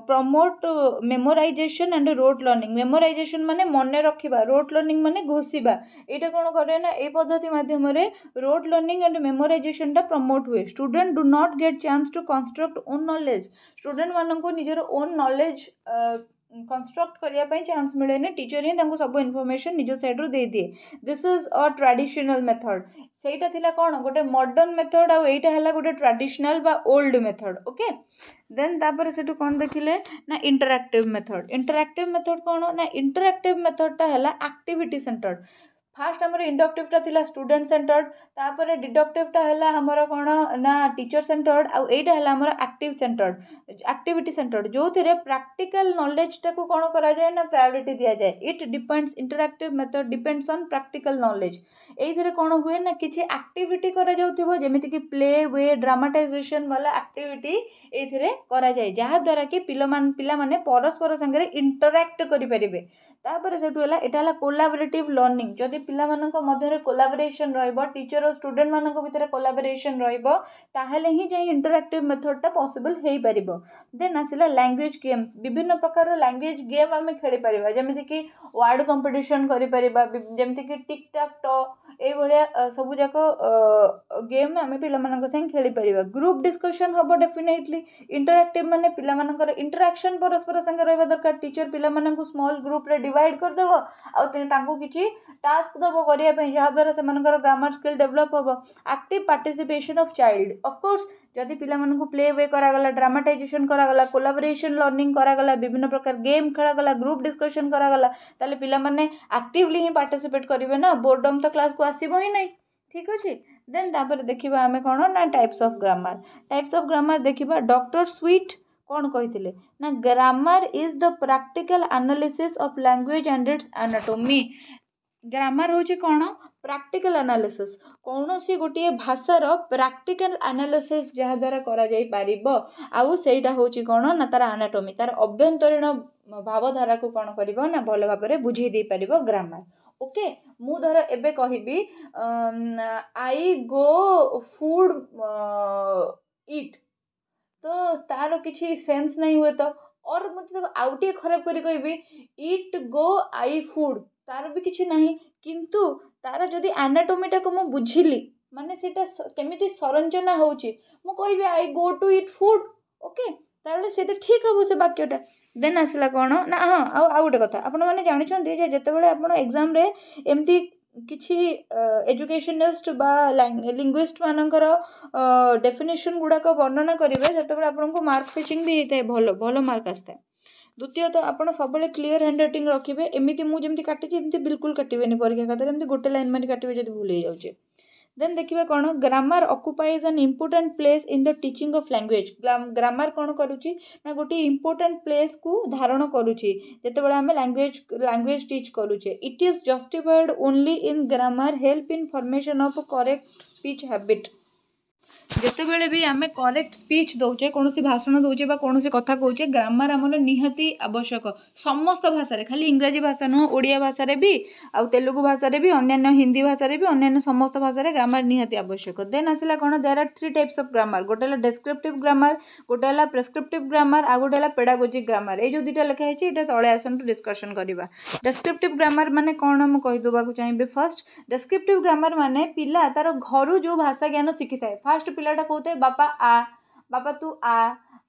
A: promote memorization and rote learning memorization ମାନେ ମନେ ରଖିବା ରୋଟ୍ ଲର୍ଣ୍ଣିଂ ମାନେ ଘୋଷିବା ଏଇଟା କ'ଣ କରେ ନା ଏ ପଦ୍ଧତି ମାଧ୍ୟମରେ ରୋଟ୍ ଲର୍ଣ୍ଣିଂ ଆଣ୍ଡ ମେମୋରାଇଜେସନ୍ଟା ପ୍ରମୋଟ୍ ହୁଏ student do not get chance to construct own knowledge ଷ୍ଟୁଡେଣ୍ଟମାନଙ୍କୁ ନିଜର ଓନ୍ ନଲେଜ୍ कनस्ट्रक्ट करने चान्स मिले टीचर ही सब इनफर्मेसन निज सैड्रु देदिए this is a traditional method ସେଇଟା ଥିଲା କ'ଣ ଗୋଟେ ମଡ଼ର୍ଣ୍ଣ ମେଥଡ଼ ଆଉ ଏଇଟା ହେଲା ଗୋଟେ ଟ୍ରାଡ଼ିସନାଲ୍ ବା ଓଲ୍ଡ ମେଥଡ଼ ଓକେ ଦେନ୍ ତାପରେ ସେଠୁ କ'ଣ ଦେଖିଲେ ନା ଇଣ୍ଟରାକ୍ଟିଭ୍ ମେଥଡ଼ ଇଣ୍ଟରାକ୍ଟିଭ୍ ମେଥଡ଼ କ'ଣ ନା ଇଣ୍ଟରାକ୍ଟିଭ୍ ମେଥଡ଼ଟା ହେଲା ଆକ୍ଟିଭିଟି ସେଣ୍ଟର୍ଡ଼ ଫାର୍ଷ୍ଟ ଆମର ଇଣ୍ଡକ୍ଟିଭ୍ଟା ଥିଲା ଷ୍ଟୁଡ଼େଣ୍ଟ ସେଣ୍ଟର୍ଡ଼ ତା'ପରେ ଡିଡ଼କ୍ଟିଭ୍ଟା ହେଲା ଆମର କ'ଣ ନା ଟିଚର୍ ସେଣ୍ଟର୍ଡ଼ ଆଉ ଏଇଟା ହେଲା ଆମର ଆକ୍ଟିଭ୍ ସେଣ୍ଟର୍ଡ଼ ଆକ୍ଟିଭିଟି ସେଣ୍ଟର୍ଡ଼ ଯେଉଁଥିରେ ପ୍ରାକ୍ଟିକାଲ୍ ନଲେଜ୍ଟାକୁ କ'ଣ କରାଯାଏ ନା ପ୍ରାୟୋରିଟି ଦିଆଯାଏ it depends interactive method depends on practical knowledge ଏଇଥିରେ କ'ଣ ହୁଏ ନା କିଛି ଆକ୍ଟିଭିଟି କରାଯାଉଥିବ ଯେମିତିକି ପ୍ଲେ ୱେ ଡ୍ରାମାଟାଇଜେସନ୍ ବାଲା ଆକ୍ଟିଭିଟି ଏଇଥିରେ କରାଯାଏ ଯାହାଦ୍ୱାରା କି ପିଲାମାନେ ପିଲାମାନେ ପରସ୍ପର ସାଙ୍ଗରେ ଇଣ୍ଟରାକ୍ଟ କରିପାରିବେ ତାପରେ ସେଠୁ ହେଲା ଏଇଟା ହେଲା କୋଲାବରେଟିଭ୍ ଲର୍ଣ୍ଣିଂ ଯଦି पिला कोलाबरेसन रीचर और स्टूडे मितर कोलाबरेसन रही जाए इंटराक्ट मेथडटा पसबल हो पार देन आसा लांगुएज गेम्स विभिन्न प्रकार लांगुएज गेम आम खेली पार जमीक वार्ड कंपिटन कर टिकटक् ट ये सबूक गेम आम पे खेली पार ग्रुप डिस्कसन हम डेफिनेटली इंटराक्ट मैंने पिलाकर इंटराक्शन परस्पर सागर रहा दरकार टीचर पिला स्मल ग्रुप डिवाइड करदेव आ टास्क टास्क दब करने जहाद्वारा से ग्रामर स्किल डेभलप हम act participation of child of course जदि पाला प्ले वे कराला ड्रामाटाइजेसन कराला कोलाबोरेसन लर्णिंग कराला विभिन्न प्रकार गेम खेलाला ग्रुप डिस्कसन कराला तो पाने आक्टिवली हिं पार्टीसीपेट करेंगे ना बोर्डम तो क्लास को आसब ही ना ठीक अच्छे देन तापर देखा आम कौन ना types of grammar types of grammar देखा डक्टर स्वीट कौन कही grammar is the practical analysis of language and its anatomy grammar ହେଉଛି କ'ଣ ପ୍ରାକ୍ଟିକାଲ୍ ଆନାଲିସିସ୍ କୌଣସି ଗୋଟିଏ ଭାଷାର ପ୍ରାକ୍ଟିକାଲ୍ ଆନାଲିସିସ୍ ଯାହାଦ୍ୱାରା କରାଯାଇପାରିବ ଆଉ ସେଇଟା ହେଉଛି କ'ଣ ନା ତା'ର ଆନାଟୋମି ତା'ର ଅଭ୍ୟନ୍ତରୀଣ ଭାବଧାରାକୁ କ'ଣ କରିବ ନା ଭଲ ଭାବରେ ବୁଝେଇ ଦେଇପାରିବ ଗ୍ରାମାର ଓକେ ମୁଁ ଧର ଏବେ କହିବି ଆଇ ଗୋ ଫୁଡ଼୍ ଇଟ୍ ତ ତା'ର କିଛି ସେନ୍ସ ନାହିଁ ହୁଏତ ଅର୍ ମୋତେ ତାକୁ ଆଉ ଟିକେ ଖରାପ କରି କହିବି ଇଟ୍ ଗୋ ଆଇ ଫୁଡ଼୍ ତା'ର ବି କିଛି ନାହିଁ କିନ୍ତୁ ତା'ର ଯଦି ଆନାଟୋମିଟାକୁ ମୁଁ ବୁଝିଲି ମାନେ ସେଇଟା କେମିତି ସଂରଚନା ହେଉଛି ମୁଁ କହିବି I go to eat food okay ତା'ହେଲେ ସେଇଟା ଠିକ୍ ହେବ ସେ ବାକ୍ୟଟା ଦେନ୍ ଆସିଲା କ'ଣ ନା ହଁ ଆଉ ଆଉ ଗୋଟେ କଥା ଆପଣମାନେ ଜାଣିଛନ୍ତି ଯେ ଯେତେବେଳେ ଆପଣ ଏକ୍ଜାମ୍ରେ ଏମିତି କିଛି ଏଜୁକେସନିଷ୍ଟ ବା ଲିଙ୍ଗୁଇଷ୍ଟମାନଙ୍କର ଡେଫିନେସନ୍ ଗୁଡ଼ାକ ବର୍ଣ୍ଣନା କରିବେ ସେତେବେଳେ ଆପଣଙ୍କୁ ମାର୍କ ଫିଚିଂ ବି ହେଇଥାଏ ଭଲ ଭଲ ମାର୍କ ଆସିଥାଏ দ্বিতীয়ত ଆପଣ ସବୁବେଳେ କ୍ଲିୟର ହ୍ୟାଣ୍ଡ ରାଇଟିଂ ରଖିବେ ଏମିତି ମୁଁ ଯେମିତି କାଟିଛି ଏମିତି ବିଲକୁଲ କାଟିବେନି ପରୀକ୍ଷା ଖାତାରେ ଏମିତି ଗୋଟେ ଲାଇନ୍ ମାରି କାଟିବେ ଯଦି ଭୁଲ ହେଇଯାଉଛି ଦେନ୍ ଦେଖିବା କ'ଣ grammar occupies an important place in the teaching of language grammar କ'ଣ କରୁଛି ନା ଗୋଟିଏ ଇମ୍ପୋର୍ଟାଣ୍ଟ ପ୍ଲେସ୍କୁ ଧାରଣ କରୁଛି ଯେତେବେଳେ ଆମେ ଲାଙ୍ଗୁଏଜ୍ ଲାଙ୍ଗୁଏଜ୍ ଟିଚ୍ କରୁଛେ it is justified only in grammar help in formation of correct speech habit যেতবে বি আমি করেক্ট স্পিচ দৌছে কোণী ভাষণ দৌছে বা কোণী কথা কৌছে গ্রামার আমার নিহতি আবশ্যক সমস্ত ভাষার খালি ইংরাজি ভাষা নুহ ওড়িয়া ভাষার বি আেলুগু ভাষার বি অন্যান্য হিন্দি ভাষার বি অন্যান্য সমস্ত ভাষার গ্রামার নিহতি আবশ্যক দেন আসলে কোণ দে আর থ্রি টাইপস অফ গ্রামার গোটে হল ডেসক্রিপটিভ গ্রামার গোটে হল প্রেসক্রিপটিভ গ্রামার আর গোটে হল পেডাগোজিক গ্রামার এই যে দুইটা লেখা হয়েছে এটা তলে আসন্তু ডিসকসন করা ডেসক্রিপটিভ গ্রামার মানে কোণ মু কহিদেবাকু চাইবি ফার্স্ট ডেসক্রিপটিভ গ্রামার মানে পিলা তার ঘর যে ভাষা জ্ঞান শিখি থাকে ফার্স্ট ପିଲା ଟା କହୁଥାଏ ବାପା ଆ ବାପା ତୁ ଆ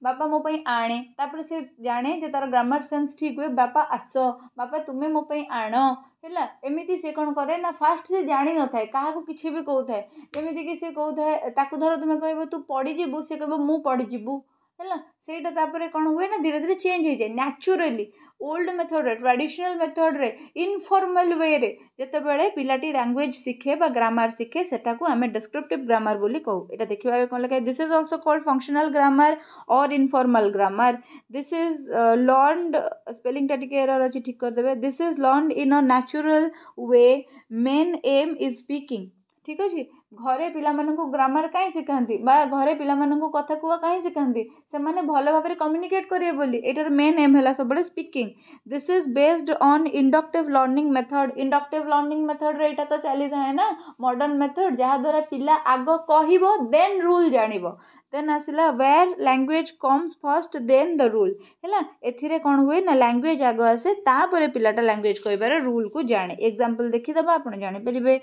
A: ବାପା ମୋ ପାଇଁ ଆଣେ ତା'ପରେ ସେ ଜାଣେ ଯେ ତା'ର ଗ୍ରାମାର୍ ସେନ୍ସ ଠିକ୍ ହୁଏ ବାପା ଆସ ବାପା ତୁମେ ମୋ ପାଇଁ ଆଣ ହେଲା ଏମିତି ସେ କ'ଣ କରେ ନା ଫାର୍ଷ୍ଟ ସେ ଜାଣିନଥାଏ କାହାକୁ କିଛି ବି କହୁଥାଏ ଯେମିତିକି ସେ କହୁଥାଏ ତାକୁ ଧର ତୁମେ କହିବ ତୁ ପଡ଼ିଯିବୁ ସେ କହିବ ମୁଁ ପଡ଼ିଯିବୁ ହେଲା ସେଇଟା ତା'ପରେ କ'ଣ ହୁଏ ନା ଧୀରେ ଧୀରେ ଚେଞ୍ଜ ହେଇଯାଏ ନ୍ୟାଚୁରାଲି ଓଲ୍ଡ ମେଥଡ଼୍ରେ ଟ୍ରାଡ଼ିସନାଲ୍ ମେଥଡ଼୍ରେ ଇନଫର୍ମାଲ୍ ୱେରେ ଯେତେବେଳେ ପିଲାଟି ଲାଙ୍ଗୁଏଜ୍ ଶିଖେ ବା ଗ୍ରାମାର୍ ଶିଖେ ସେଟାକୁ ଆମେ ଡେସ୍କ୍ରିପ୍ଟିଭ୍ ଗ୍ରାମାର୍ ବୋଲି କହୁ ଏଇଟା ଦେଖିବାକୁ କ'ଣ ଲେଖାଏ this is also called functional grammar or informal grammar this is learned ସ୍ପେଲିଂଟା ଟିକେ ଏରର୍ ଅଛି ଠିକ୍ କରିଦେବେ this is learned in a natural way main aim is speaking ଠିକ୍ ଅଛି ଘରେ ପିଲାମାନଙ୍କୁ ଗ୍ରାମାର୍ କାଇଁ ଶିଖାନ୍ତି ବା ଘରେ ପିଲାମାନଙ୍କୁ କଥା କୁହା କାହିଁ ଶିଖାନ୍ତି ସେମାନେ ଭଲ ଭାବରେ କମ୍ୟୁନିକେଟ୍ କରିବେ ବୋଲି ଏଇଟାର ମେନ୍ ଏମ୍ ହେଲା ସବୁବେଳେ speaking this is based on inductive learning method inductive learning ମେଥଡ଼୍ରେ ଏଇଟା ତ ଚାଲିଥାଏ ନା ମଡ଼ର୍ଣ୍ଣ ମେଥଡ଼୍ ଯାହାଦ୍ୱାରା ପିଲା ଆଗ କହିବ ଦେନ୍ ରୁଲ୍ ଜାଣିବ ଦେନ୍ ଆସିଲା where language comes first then the rule ହେଲା ଏଥିରେ କ'ଣ ହୁଏ ନା ଲାଙ୍ଗୁଏଜ୍ ଆଗ ଆସେ ତାପରେ ପିଲାଟା ଲାଙ୍ଗୁଏଜ୍ କହିବାର ରୁଲ୍କୁ ଜାଣେ ଏକ୍ଜାମ୍ପଲ୍ ଦେଖିଦେବା ଆପଣ ଜାଣିପାରିବେ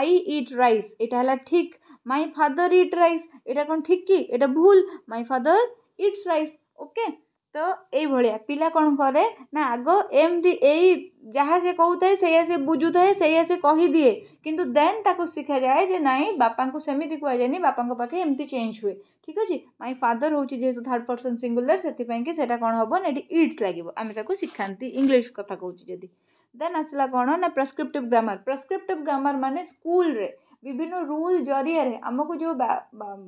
A: ଆଇ ଇଟ୍ ରାଇସ୍ ଏଇଟା ହେଲା ଠିକ୍ ମାଇ ଫାଦର ଇଟ୍ ରାଇସ୍ ଏଇଟା କ'ଣ ଠିକ୍ କି ଏଇଟା ଭୁଲ my father it's rice okay ତ ଏଇଭଳିଆ ପିଲା କ'ଣ କରେ ନା ଆଗ ଏମିତି ଏଇ ଯାହା ସେ କହୁଥାଏ ସେଇଆ ସେ ବୁଝୁଥାଏ ସେଇଆ ସେ କହିଦିଏ କିନ୍ତୁ ଦେନ୍ ତାକୁ ଶିଖାଯାଏ ଯେ ନାଇଁ ବାପାଙ୍କୁ ସେମିତି କୁହାଯାଏନି ବାପାଙ୍କ ପାଖେ ଏମିତି ଚେଞ୍ଜ ହୁଏ ଠିକ୍ ଅଛି ମାଇ ଫାଦର୍ ହେଉଛି ଯେହେତୁ ଥାର୍ଡ଼ ପର୍ସନ୍ ସିଙ୍ଗୁଲାର୍ ସେଥିପାଇଁକି ସେଇଟା କ'ଣ ହେବ ନା ଏଠି ଇଟ୍ସ ଲାଗିବ ଆମେ ତାକୁ ଶିଖାନ୍ତି ଇଂଲିଶ କଥା କହୁଛି ଯଦି ଦେନ୍ ଆସିଲା କ'ଣ ନା ପ୍ରେସ୍କ୍ରିପ୍ଟିଭ୍ ଗ୍ରାମାର୍ ପ୍ରେସ୍କ୍ରିପ୍ଟିଭ୍ ଗ୍ରାମାର୍ ମାନେ ସ୍କୁଲରେ विभिन्न रूल जरिया आमको जो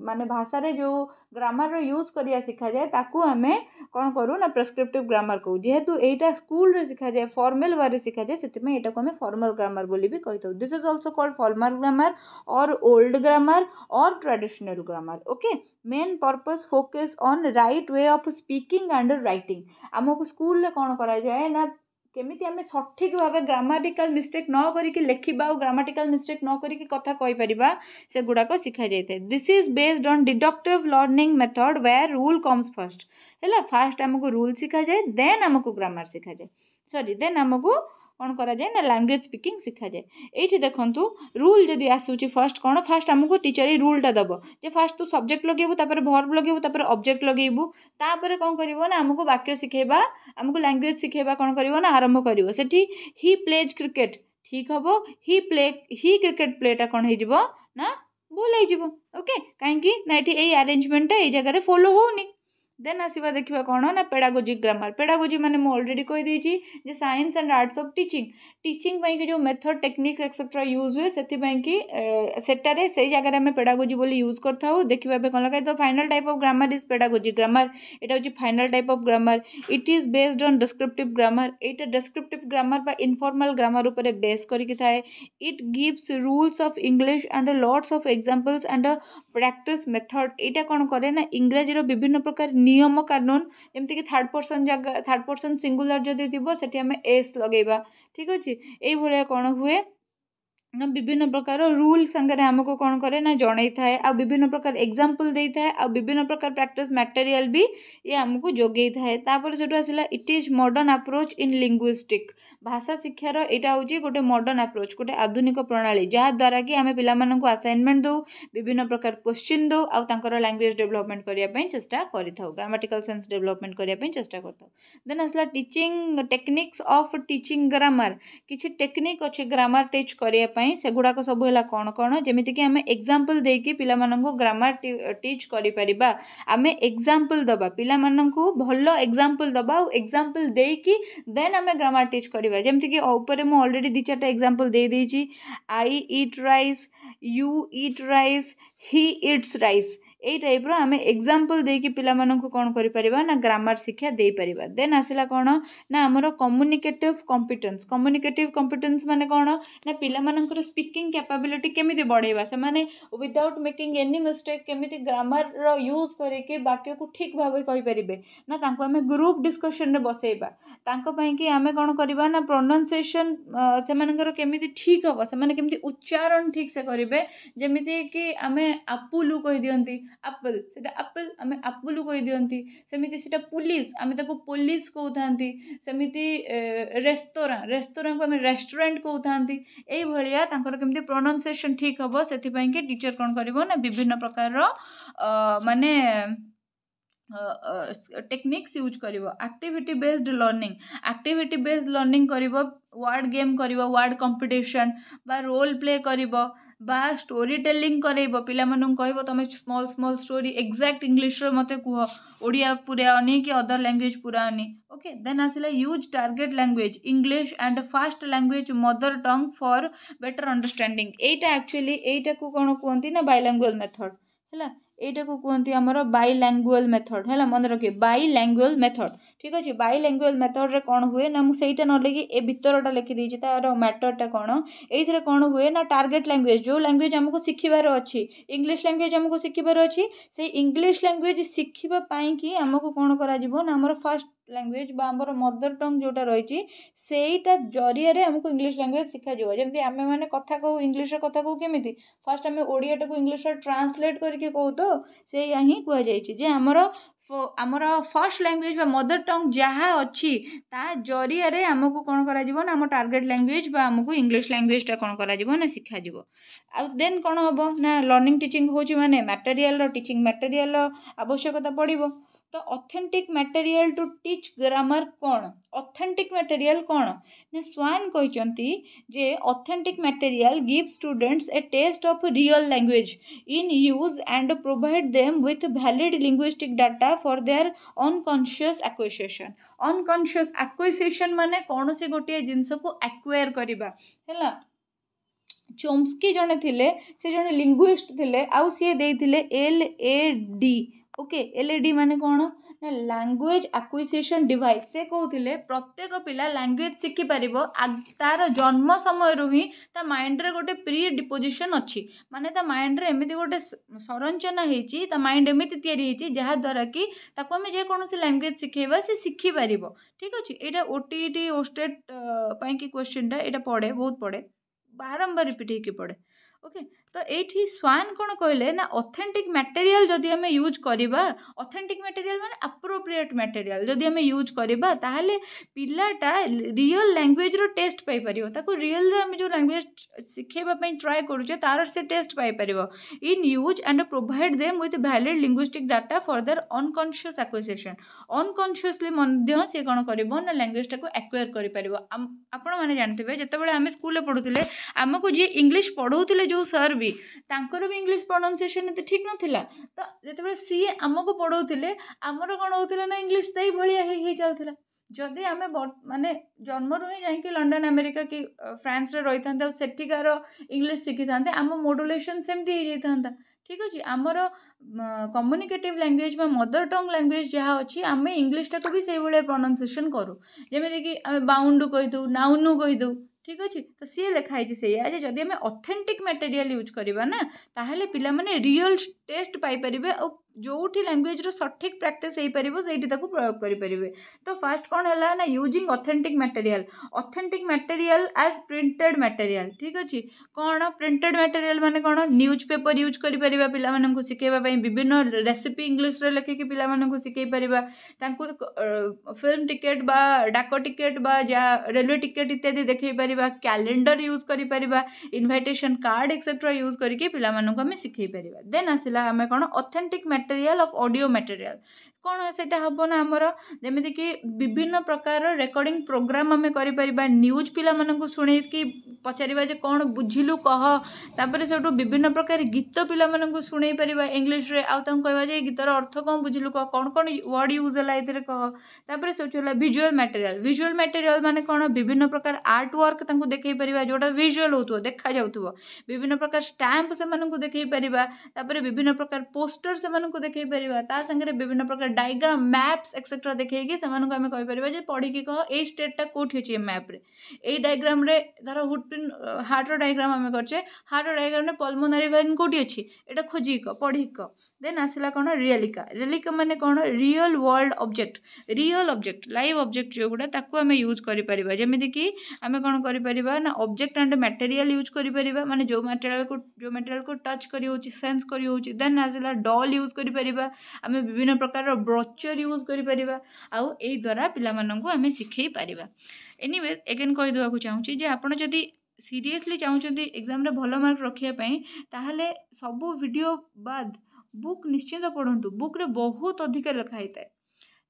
A: मान भाषा जो ग्रामर यूज करा शिखा जाए आम कौन करूँ ना प्रेसक्रिप्टिव ग्रामर कहू जेहेतु यहाँ स्कूल शिखा जाए फर्माल वे शिखा जाए से यहाँ फर्माल ग्रामर बोली भी कही this is also called formal grammar और ओल्ड ग्रामर और traditional grammar okay main purpose focus on right way of speaking and writing आमको स्कूल कौन कराए ना କେମିତି ଆମେ ସଠିକ୍ ଭାବେ ଗ୍ରାମାଟିକାଲ୍ ମିଷ୍ଟେକ୍ ନ କରିକି ଲେଖିବା ଆଉ ଗ୍ରାମାଟିକାଲ୍ ମିଷ୍ଟେକ୍ ନ କରିକି କଥା କହିପାରିବା ସେଗୁଡ଼ାକ ଶିଖାଯାଇଥାଏ this is based on deductive learning method where rule comes first ହେଲା ଫାର୍ଷ୍ଟ ଆମକୁ ରୁଲ୍ ଶିଖାଯାଏ ଦେନ୍ ଆମକୁ ଗ୍ରାମାର୍ ଶିଖାଯାଏ ସରି ଦେନ୍ ଆମକୁ କ'ଣ କରାଯାଏ ନା ଲାଙ୍ଗୁଏଜ୍ ସ୍ପିକିଂ ଶିଖାଯାଏ ଏଇଠି ଦେଖନ୍ତୁ ରୁଲ୍ ଯଦି ଆସୁଛି ଫାର୍ଷ୍ଟ କ'ଣ ଫାର୍ଷ୍ଟ ଆମକୁ ଟିଚର୍ ଏଇ ରୁଲ୍ଟା ଦେବ ଯେ ଫାର୍ଷ୍ଟ ତୁ ସବଜେକ୍ଟ ଲଗେଇବୁ ତାପରେ ଭର୍ବ ଲଗେଇବୁ ତାପରେ ଅବଜେକ୍ଟ ଲଗେଇବୁ ତାପରେ କ'ଣ କରିବ ନା ଆମକୁ ବାକ୍ୟ ଶିଖେଇବା ଆମକୁ ଲାଙ୍ଗୁଏଜ୍ ଶିଖେଇବା କ'ଣ କରିବ ନା ଆରମ୍ଭ କରିବ ସେଠି ହି ପ୍ଲେଜ୍ କ୍ରିକେଟ୍ ଠିକ୍ ହେବ ହି ପ୍ଲେ ହି କ୍ରିକେଟ୍ ପ୍ଲେଟା କ'ଣ ହେଇଯିବ ନା ଭୁଲ ହେଇଯିବ ଓକେ କାହିଁକି ନା ଏଠି ଏଇ ଆରେଞ୍ଜମେଣ୍ଟଟା ଏଇ ଜାଗାରେ ଫଲୋ ହେଉନି ଦେନ୍ ଆସିବା ଦେଖିବା କ'ଣ ନା ପେଡ଼ାଗୋଜି ଗ୍ରାମାର ପେଡ଼ାଗୋଜି ମାନେ ମୁଁ ଅଲରେଡ଼ି କହିଦେଇଛି ଯେ science and arts of teaching teaching ପାଇଁକି ଯେଉଁ ମେଥଡ଼ ଟେକ୍ନିକ୍ସ ଏକ୍ସେଟ୍ରା ୟୁଜ୍ ହୁଏ ସେଥିପାଇଁକି ସେଟାରେ ସେଇ ଜାଗାରେ ଆମେ ପେଡ଼ାଗୋଜି ବୋଲି ୟୁଜ୍ କରିଥାଉ ଦେଖିବା ପାଇଁ କ'ଣ ଲଗାଏ ତ final type of grammar is pedagogy grammar ଏଇଟା ହେଉଛି final type of grammar it is based on descriptive grammar ଏଇଟା ଡେସ୍କ୍ରିପ୍ଟିଭ୍ ଗ୍ରାମାର ବା ଇନଫର୍ମାଲ୍ ଗ୍ରାମାର ଉପରେ ବେସ୍ କରିକି ଥାଏ it gives rules of English and lots of examples and practice method ଏଇଟା କ'ଣ କରେ ନା ଇଂରାଜୀର ବିଭିନ୍ନ ପ୍ରକାର ନିୟମ କାନୁନ ଯେମିତିକି ଥାର୍ଡ଼ ପର୍ସନ୍ ଜାଗା ଥାର୍ଡ଼ ପର୍ସନ୍ ସିଙ୍ଗୁଲାର ଯଦି ଥିବ ସେଠି ଆମେ ଏସ୍ ଲଗାଇବା ଠିକ୍ ଅଛି ଏଇଭଳିଆ କ'ଣ ହୁଏ ନା ବିଭିନ୍ନ ପ୍ରକାର ରୁଲ୍ ସାଙ୍ଗରେ ଆମକୁ କ'ଣ କରେ ନା ଜଣାଇଥାଏ ଆଉ ବିଭିନ୍ନ ପ୍ରକାର ଏଗ୍ଜାମ୍ପଲ୍ ଦେଇଥାଏ ଆଉ ବିଭିନ୍ନ ପ୍ରକାର ପ୍ରାକ୍ଟିସ୍ ମ୍ୟାଟେରିଆଲ୍ ବି ଇଏ ଆମକୁ ଯୋଗାଇଥାଏ ତା'ପରେ ସେଇଠୁ ଆସିଲା it is modern approach in linguistic ଭାଷା ଶିକ୍ଷାର ଏଇଟା ହେଉଛି ଗୋଟେ ମଡ଼ର୍ଣ୍ଣ ଆପ୍ରୋଚ୍ ଗୋଟେ ଆଧୁନିକ ପ୍ରଣାଳୀ ଯାହାଦ୍ୱାରା କି ଆମେ ପିଲାମାନଙ୍କୁ ଆସାଇନମେଣ୍ଟ ଦେଉ ବିଭିନ୍ନ ପ୍ରକାର କୋଶ୍ଚିନ୍ ଦେଉ ଆଉ ତାଙ୍କର ଲାଙ୍ଗୁଏଜ୍ ଡେଭଲପମେଣ୍ଟ କରିବା ପାଇଁ ଚେଷ୍ଟା କରିଥାଉ ଗ୍ରାମାଟିକାଲ୍ ସେନ୍ସ ଡେଭଲପମେଣ୍ଟ କରିବା ପାଇଁ ଚେଷ୍ଟା କରିଥାଉ ଦେନ୍ ଆସିଲା teaching techniques of teaching grammar କିଛି ଟେକ୍ନିକ୍ ଅଛି ଗ୍ରାମାର ଟିଚ୍ କରିବା गुड़ाक सब कौन कौन जमीक आम एक्जामपल दे कि पाँच ग्रामार टीच कर आम एक्जामपल दबा पाला भल एक्जामपल दबा एक्जामपल दे कि देन आम ग्रामार टीच करवा जमीक मुझे दि चार एक्जामपल दे I eat rice you eat rice he eats rice यही टाइप रम एक्जापल दे कि पाला कौन कर ना ग्रामार शिक्षा देपर देन आसला कौन ना आमर कम्युनिकेटिव कंपिटेन्स कम्युनिकेटिव कंपिटेन्स मैंने कौन ना पिलार स्पीकिंग कैपाबिलिटी केमी बढ़ेगा से मैंने विदउट मेकिंग एनी मिस्टेक केमी ग्रामार रूज करके वाक्य को ठीक भाव कहीपरेंगे ना आम ग्रुप डिस्कसन बसईवाई आम कौन करवा ना प्रोनाउनसीएसन से मेमी ठीक हम से उच्चारण ठीक से करेंगे जमीती कि आम आपुलू कह ଆପଲ୍ ସେଇଟା ଆପଲ୍ ଆମେ ଆପୁଲ୍ କହିଦିଅନ୍ତି ସେମିତି ସେଇଟା ପୁଲିସ୍ ଆମେ ତାକୁ ପୋଲିସ୍ କହୁଥାନ୍ତି ସେମିତି ରେସ୍ତୋରାଁ ରେସ୍ତୋରାଁକୁ ଆମେ ରେଷ୍ଟୁରାଣ୍ଟ କହୁଥାନ୍ତି ଏଇଭଳିଆ ତାଙ୍କର କେମିତି ପ୍ରନାଉନ୍ସିଏସନ୍ ଠିକ୍ ହେବ ସେଥିପାଇଁକି ଟିଚର୍ କ'ଣ କରିବ ନା ବିଭିନ୍ନ ପ୍ରକାରର ମାନେ ଟେକ୍ନିକ୍ସ ୟୁଜ୍ କରିବ activity based learning activity based learning କରିବ ୱାର୍ଡ଼ ଗେମ୍ କରିବ ୱାର୍ଡ଼ କମ୍ପିଟିସନ୍ ବା ରୋଲ୍ ପ୍ଲେ କରିବ বা ଷ୍ଟୋରି ଟେଲିଂ କରେଇବ ପିଲାମାନଙ୍କୁ କହିବ ତୁମେ ସ୍ମଲ୍ ସ୍ମଲ୍ ଷ୍ଟୋରି ଏକ୍ଜାକ୍ଟ ଇଂଲିଶରେ ମୋତେ କୁହ ଓଡ଼ିଆ ପୁରାଅନି କି ଅଦର୍ ଲାଙ୍ଗୁଏଜ୍ ପୁରାଅନି ଓକେ ଦେନ୍ ଆସିଲା use target language English and first language mother tongue for better understanding ଏଇଟା ଆକ୍ଚୁଆଲି ଏଇଟାକୁ କ'ଣ କୁହନ୍ତି ନା ବାଇଲାଙ୍ଗୁଆଲ୍ ମେଥଡ଼ ହେଲା ଏଇଟାକୁ କୁହନ୍ତି ଆମର ବାଇ ଲାଙ୍ଗୁଏଲ୍ ମେଥଡ଼୍ ହେଲା ମନେ ରଖିବେ ବାଇ ଲାଙ୍ଗୁଏଲ୍ ମେଥଡ଼୍ ଠିକ୍ ଅଛି ବାଇ ଲାଙ୍ଗୁଏଲ୍ ମେଥଡ଼୍ରେ କ'ଣ ହୁଏ ନା ମୁଁ ସେଇଟା ନ ଲେଖି ଏ ଭିତରଟା ଲେଖିଦେଇଛି ତା'ର ମ୍ୟାଟର୍ଟା କ'ଣ ଏଇଥିରେ କ'ଣ ହୁଏ ନା ଟାର୍ଗେଟ୍ ଲାଙ୍ଗୁଏଜ୍ ଯେଉଁ ଲାଙ୍ଗୁଏଜ୍ ଆମକୁ ଶିଖିବାର ଅଛି ଇଂଲିଶ୍ ଲାଙ୍ଗୁଏଜ୍ ଆମକୁ ଶିଖିବାର ଅଛି ସେଇ ଇଂଲିଶ୍ ଲାଙ୍ଗୁଏଜ୍ ଶିଖିବା ପାଇଁକି ଆମକୁ କ'ଣ କରାଯିବ ନା ଆମର ଫାର୍ଷ୍ଟ ଲାଙ୍ଗୁଏଜ୍ ବା ଆମର ମଦର୍ ଟଙ୍ଗ୍ ଯେଉଁଟା ରହିଛି ସେଇଟା ଜରିଆରେ ଆମକୁ ଇଂଲିଶ୍ ଲାଙ୍ଗୁଏଜ୍ ଶିଖାଯିବ ଯେମିତି ଆମେମାନେ କଥା କହୁ ଇଂଲିଶ୍ର କଥା କହୁ କେମିତି ଫାର୍ଷ୍ଟ ଆମେ ଓଡ଼ିଆଟାକୁ ଇଂଲିଶର ଟ୍ରାନ୍ସଲେଟ୍ କରିକି କହୁ ତ ସେଇଆ ହିଁ କୁହାଯାଇଛି ଯେ ଆମର ଆମର ଫାର୍ଷ୍ଟ ଲାଙ୍ଗୁଏଜ୍ ବା ମଦର୍ ଟଙ୍ଗ୍ ଯାହା ଅଛି ତା ଜରିଆରେ ଆମକୁ କ'ଣ କରାଯିବ ନା ଆମ ଟାର୍ଗେଟ୍ ଲାଙ୍ଗୁଏଜ୍ ବା ଆମକୁ ଇଂଲିଶ୍ ଲାଙ୍ଗୁଏଜ୍ଟା କ'ଣ କରାଯିବ ନା ଶିଖାଯିବ ଆଉ ଦେନ୍ କ'ଣ ହେବ ନା ଲର୍ଣ୍ଣିଂ ଟିଚିଂ ହେଉଛି ମାନେ ମ୍ୟାଟେରିଆଲ୍ର ଟିଚିଂ ମ୍ୟାଟେରିଆଲ୍ର ଆବଶ୍ୟକତା ପଡ଼ିବ तो authentic material to teach grammar कौन अथेंटिक मटेरियल कौन ना स्वान कहते जे authentic material give students a taste of real language in use and provide them with valid linguistic data for their unconscious acquisition unconscious acquisition मानने कौन से गोटे जिनस को आक्वयर करवा है चोमस्की जड़े थे जो लिंगुईस्ट थे आउ C L A D okay L E D ମାନେ କ'ଣ ନା ଲାଙ୍ଗୁଏଜ୍ ଆକ୍ୱିଜିସନ୍ ଡିଭାଇସ୍ ସେ କହୁଥିଲେ ପ୍ରତ୍ୟେକ ପିଲା ଲାଙ୍ଗୁଏଜ୍ ଶିଖିପାରିବ ତା'ର ଜନ୍ମ ସମୟରୁ ହିଁ ତା ମାଇଣ୍ଡରେ ଗୋଟେ ପ୍ରି ଡିପୋଜିସନ୍ ଅଛି ମାନେ ତା ମାଇଣ୍ଡରେ ଏମିତି ଗୋଟେ ସଂରଚନା ହେଇଛି ତା ମାଇଣ୍ଡ ଏମିତି ତିଆରି ହେଇଛି ଯାହାଦ୍ୱାରା କି ତାକୁ ଆମେ ଯେକୌଣସି ଲାଙ୍ଗୁଏଜ୍ ଶିଖେଇବା ସେ ଶିଖିପାରିବ ଠିକ୍ ଅଛି ଏଇଟା ଓ ଟି ଟି ଓଷ୍ଟେଟ୍ ପାଇଁକି କ୍ୱେଶ୍ଚିନ୍ଟା ଏଇଟା ପଢ଼େ ବହୁତ ପଢ଼େ ବାରମ୍ବାର ରିପିଟ୍ ହେଇକି ପଢ଼େ ଓକେ ତ ଏଇଠି ସ୍ୱାନ୍ କ'ଣ କହିଲେ ନା ଅଥେଣ୍ଟିକ୍ ମ୍ୟାଟେରିଆଲ୍ ଯଦି ଆମେ ୟୁଜ୍ କରିବା ଅଥେଣ୍ଟିକ୍ ମ୍ୟାଟେରିଆଲ୍ ମାନେ ଆପ୍ରୋପ୍ରିଏଟ୍ ମ୍ୟାଟେରିଆଲ୍ ଯଦି ଆମେ ୟୁଜ୍ କରିବା ତାହେଲେ ପିଲାଟା ରିଅଲ୍ ଲାଙ୍ଗୁଏଜ୍ର ଟେଷ୍ଟ ପାଇପାରିବ ତାକୁ ରିଅଲ୍ରେ ଆମେ ଯେଉଁ ଲାଙ୍ଗୁଏଜ୍ ଶିଖାଇବା ପାଇଁ ଟ୍ରାଏ କରୁଛେ ତା'ର ସେ ଟେଷ୍ଟ ପାଇପାରିବ in use and provide them with valid linguistic data for their unconscious acquisition unconsciously ମଧ୍ୟ ସେ କ'ଣ କରିବ ନା ଲାଙ୍ଗୁଏଜ୍ଟାକୁ ଆକ୍ୱାର କରିପାରିବ ଆପଣମାନେ ଜାଣିଥିବେ ଯେତେବେଳେ ଆମେ ସ୍କୁଲରେ ପଢ଼ୁଥିଲେ ଆମକୁ ଯିଏ ଇଂଲିଶ ପଢ଼ାଉଥିଲେ ଯେଉଁ ସାର୍ ବି ବି ତାଙ୍କର ବି ଇଂଲିଶ ପ୍ରନାଉନ୍ସିଏସନ୍ ଏତେ ଠିକ୍ ନଥିଲା ତ ଯେତେବେଳେ ସିଏ ଆମକୁ ପଢ଼ାଉଥିଲେ ଆମର କ'ଣ ହେଉଥିଲା ନା ଇଂଲିଶ ସେଇଭଳିଆ ହେଇ ହେଇଯାଉଥିଲା ଯଦି ଆମେ ମାନେ ଜନ୍ମରୁ ହିଁ ଯାଇକି ଲଣ୍ଡନ ଆମେରିକା କି ଫ୍ରାନ୍ସରେ ରହିଥାନ୍ତେ ଆଉ ସେଠିକାର ଇଂଲିଶ ଶିଖିଥାନ୍ତେ ଆମ ମୋଡୁଲେସନ୍ ସେମିତି ହେଇଯାଇଥାନ୍ତା ଠିକ୍ ଅଛି ଆମର କମ୍ୟୁନିକେଟିଭ୍ ଲାଙ୍ଗୁଏଜ୍ ବା ମଦର ଟଙ୍ଗ ଲାଙ୍ଗୁଏଜ୍ ଯାହା ଅଛି ଆମେ ଇଂଲିଶଟାକୁ ବି ସେଇଭଳିଆ ପ୍ରୋନାଉନ୍ସିଏସନ୍ କରୁ ଯେମିତିକି ଆମେ ବାଉଣ୍ଡୁ କହିଦେଉ ନାଉନୁ କହିଦେଉ ठीक अच्छे तो सी लिखाई से जदि आम अथेटिक मेटेरियाल यूज करवा ना तो पाने रियल टेस्ट पाइपर और जो भी लांगुएज्र सठिक प्राक्ट हो प्रयोग करेंगे तो फास्ट कौन है ना using authentic material authentic material आज प्रिंटेड मेटेरियाल ठीक अच्छे कौन प्रिंटेड मेटेरियाल मैंने कौन न्यूज पेपर यूज कर पाला शिखेवाई विभिन्न रेसीपी इंग्लीश लिखिक पाला शिखे पार्टी फिल्म टिकेट बा डाक टिकेट बा रेलवे टिकेट इत्यादि देखे पार कैलेंडर यूज कर इनभटेसन कार्ड एक्सेट्रा यूज करके पाला शिखे पार्टी देन आसा आम कौन अथेन्टिक मेटे material of audio material କ'ଣ ସେଇଟା ହେବ ନା ଆମର ଯେମିତିକି ବିଭିନ୍ନ ପ୍ରକାରର ରେକର୍ଡ଼ିଂ ପ୍ରୋଗ୍ରାମ୍ ଆମେ କରିପାରିବା ନ୍ୟୁଜ୍ ପିଲାମାନଙ୍କୁ ଶୁଣେଇକି ପଚାରିବା ଯେ କ'ଣ ବୁଝିଲୁ କହ ତା'ପରେ ସେଇଠୁ ବିଭିନ୍ନ ପ୍ରକାର ଗୀତ ପିଲାମାନଙ୍କୁ ଶୁଣେଇ ପାରିବା ଇଂଲିଶ୍ରେ ଆଉ ତାଙ୍କୁ କହିବା ଯେ ଏ ଗୀତର ଅର୍ଥ କ'ଣ ବୁଝିଲୁ କହ କ'ଣ କ'ଣ ୱାର୍ଡ଼ ୟୁଜ୍ ହେଲା ଏଥିରେ କହ ତା'ପରେ ସେଇଠୁ ହେଲା ଭିଜୁଆଲ୍ ମ୍ୟାଟେରିଆଲ୍ ଭିଜୁଆଲ୍ ମ୍ୟାଟେରିଆଲ୍ ମାନେ କ'ଣ ବିଭିନ୍ନ ପ୍ରକାର ଆର୍ଟ ୱାର୍କ ତାଙ୍କୁ ଦେଖାଇ ପାରିବା ଯେଉଁଟା ଭିଜୁଆଲ୍ ହେଉଥିବ ଦେଖାଯାଉଥିବ ବିଭିନ୍ନ ପ୍ରକାର ଷ୍ଟାମ୍ପ ସେମାନଙ୍କୁ ଦେଖାଇ ପାରିବା ତାପରେ ବିଭିନ୍ନ ପ୍ରକାର ପୋଷ୍ଟର ସେମାନଙ୍କୁ ଦେଖାଇ ପାରିବା ତା ସାଙ୍ଗରେ ବିଭିନ୍ନ ପ୍ରକାର ଡାଇଗ୍ରାମ ମ୍ୟାପ୍ସ ଏକ୍ସେଟ୍ରା ଦେଖେଇକି ସେମାନଙ୍କୁ ଆମେ କହିପାରିବା ଯେ ପଢ଼ିକି କହ ଏଇ ଷ୍ଟେଟ୍ଟା କେଉଁଠି ଅଛି ଏ ମ୍ୟାପ୍ରେ ଏଇ ଡାଇଗ୍ରାମରେ ଧର ହୁଡ଼ପିନ୍ ହାର୍ଟର ଡାଇଗ୍ରାମ ଆମେ କରୁଛେ ହାର୍ଟର ଡାଇଗ୍ରାମରେ ପଲ୍ମୋନାରୀ ଭେନ୍ କେଉଁଠି ଅଛି ଏଇଟା ଖୋଜିକି କହ ପଢ଼ିକି କହ देन आसला कौन रियलिका रियलिका मान में कौन real world object real object live object जो गुड़ाक आम यूज करमी आम कौन कर अब्जेक्ट आंड मेटेरियाल यूज कर पार्बा मानते जो मेटेरियाल जो मेटेरियाल टच करेन्स करेन आसला डल यूज करें विभिन्न प्रकार ब्रचर यूज कर द्वारा पे आम शिखे पार एनिवेज एगेन कहीदेक चाहूँगी जो आपड़ी सीरीयसली चाहूँ एग्जाम भल मार्क रखापी तेल सबू भिड बाद बुक निश्चिंत पढ़ु बुक रे बहुत अधिक लिखाही था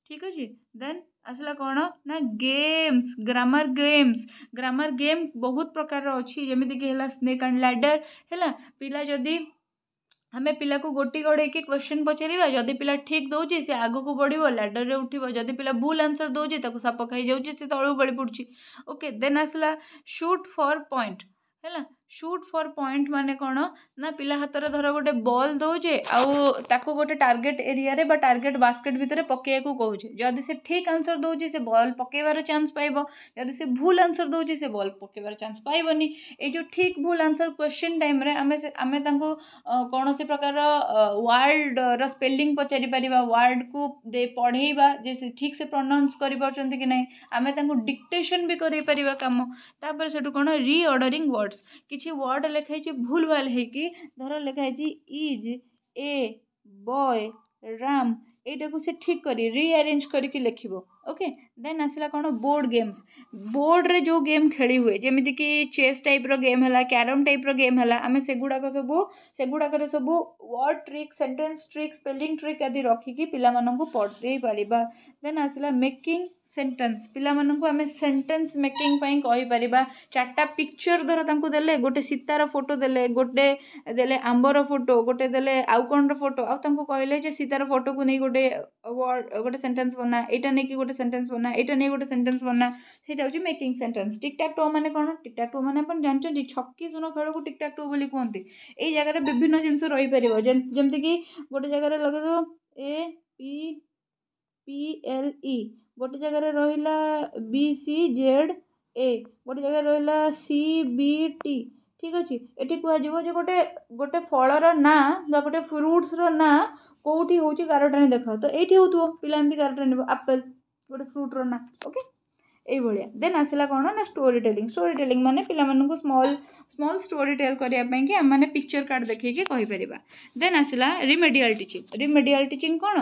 A: ठीक अच्छे देन आसला कौन ना games grammar games grammar game बहुत प्रकार अच्छी जमीक है स्नेक एंड लैडर है पिला जदि आम पिला को गोटी गोड़े के क्वेश्चन पचारा जदि पिला ठीक दौर से आग को बढ़ो लैडर में उठे जदि पिला भूल आंसर दौर साप खाई जाऊँच सी तलू बड़ी पड़ी ओके देन आसला शूट फॉर पॉइंट है सुट फर पॉइंट मान कौन ना पिला हाथ में धर गोटे बल दौजे आउ गोटे टार्गेट एरिया बा टार्गेट बास्केट भितर पकेया को कहे जदि से ठीक आंसर दौर से बल पकेबार चान्स पाइब जदि से भूल आंसर दौर से बल पकेबार चान्स पाइबनी ये जो ठीक भूल आंसर क्वेश्चन टाइम आम आम कौन सी प्रकार वार्ड रेलींग पचारिपर वार्ड को दे पढ़ेवा जे ठीक से प्रनाउन्स कर कि नहीं आम डिक्टेसन भी करम तापर से कौन रिअर्डरी वर्ड्स कि କିଛି ୱାର୍ଡ଼ ଲେଖା ହେଇଛି ଭୁଲ୍ ଭାଲ୍ ହେଇକି ଧର ଲେଖା ହେଇଛି ଇଜ୍ ଏ ବୟ ରାମ୍ ଏଇଟାକୁ ସେ ଠିକ୍ କରି ରିଆରେଞ୍ଜ କରିକି ଲେଖିବ ଓକେ ଦେନ୍ ଆସିଲା କ'ଣ ବୋର୍ଡ଼ ଗେମ୍ସ ବୋର୍ଡ଼ରେ ଯେଉଁ ଗେମ୍ ଖେଳି ହୁଏ ଯେମିତିକି ଚେସ୍ ଟାଇପ୍ର ଗେମ୍ ହେଲା କ୍ୟାରମ୍ ଟାଇପ୍ର ଗେମ୍ ହେଲା ଆମେ ସେଗୁଡ଼ାକ ସବୁ ସେଗୁଡ଼ାକରେ ସବୁ word trick sentence trick spelling trick ଆଦି ରଖିକି ପିଲାମାନଙ୍କୁ ପଢ଼େଇ ପାରିବା ଦେନ୍ ଆସିଲା ମେକିଂ ସେଣ୍ଟେନ୍ସ ପିଲାମାନଙ୍କୁ ଆମେ ସେଣ୍ଟେନ୍ସ ମେକିଂ ପାଇଁ କହିପାରିବା ଚାରିଟା ପିକ୍ଚର୍ ଧର ତାଙ୍କୁ ଦେଲେ ଗୋଟେ ସୀତାର ଫଟୋ ଦେଲେ ଗୋଟେ ଦେଲେ ଆମ୍ବର ଫଟୋ ଗୋଟେ ଦେଲେ ଆଉ କ'ଣର ଫଟୋ ଆଉ ତାଙ୍କୁ କହିଲେ ଯେ ସୀତାର ଫଟୋକୁ ନେଇ ଗୋଟେ ୱାର୍ଡ଼ ଗୋଟେ ସେଣ୍ଟେନ୍ସ ବନା ଏଇଟା ନେଇକି ଗୋଟେ সেন্টেন্স বনা এটা নিয়ে গোটে সেন্টেন্স বনা সেটা হচ্ছে মেকিং সেন্টেন্স টিকটাক টো মানে কোণ টিকটাক টো মানে আপনার জাঁচান ছকি শূন্য খেলকু টিকটাক টো বলে কুহতি এই জায়গায় বিভিন্ন জিনিস রইপার যেমিকি গোটে জায়গায় লগাইব A P P L E গোটে জায়গায় রহিলা বি সি জেড ଏ ଗୋଟେ ଜାଗାରେ ରହିଲା ସି ବି ଟି ଠିକ୍ ଅଛି ଏଠି କୁହାଯିବ ଯେ ଗୋଟେ ଗୋଟେ ଫଳର ନାଁ ବା ଗୋଟେ ଫ୍ରୁଟ୍ସର ନାଁ କେଉଁଠି ହେଉଛି ଗାରଟାଣି ଦେଖାଅ ତ ଏଇଠି ହେଉଥିବ ପିଲା ଏମିତି ଗାରଟାଣି ନେବ ଆପଲ୍ गोटे फ्रुट रहा ओके यही देन आसला कौन ना स्टोरी टेलींग स्टोरी टेलींग मैंने पीला स्म स्मल स्टोरी टेल करने मैंने पिक्चर कार्ड देखेपर देन आसला रिमेडियाल टीचिंग रिमेडियाल टीचिंग कौन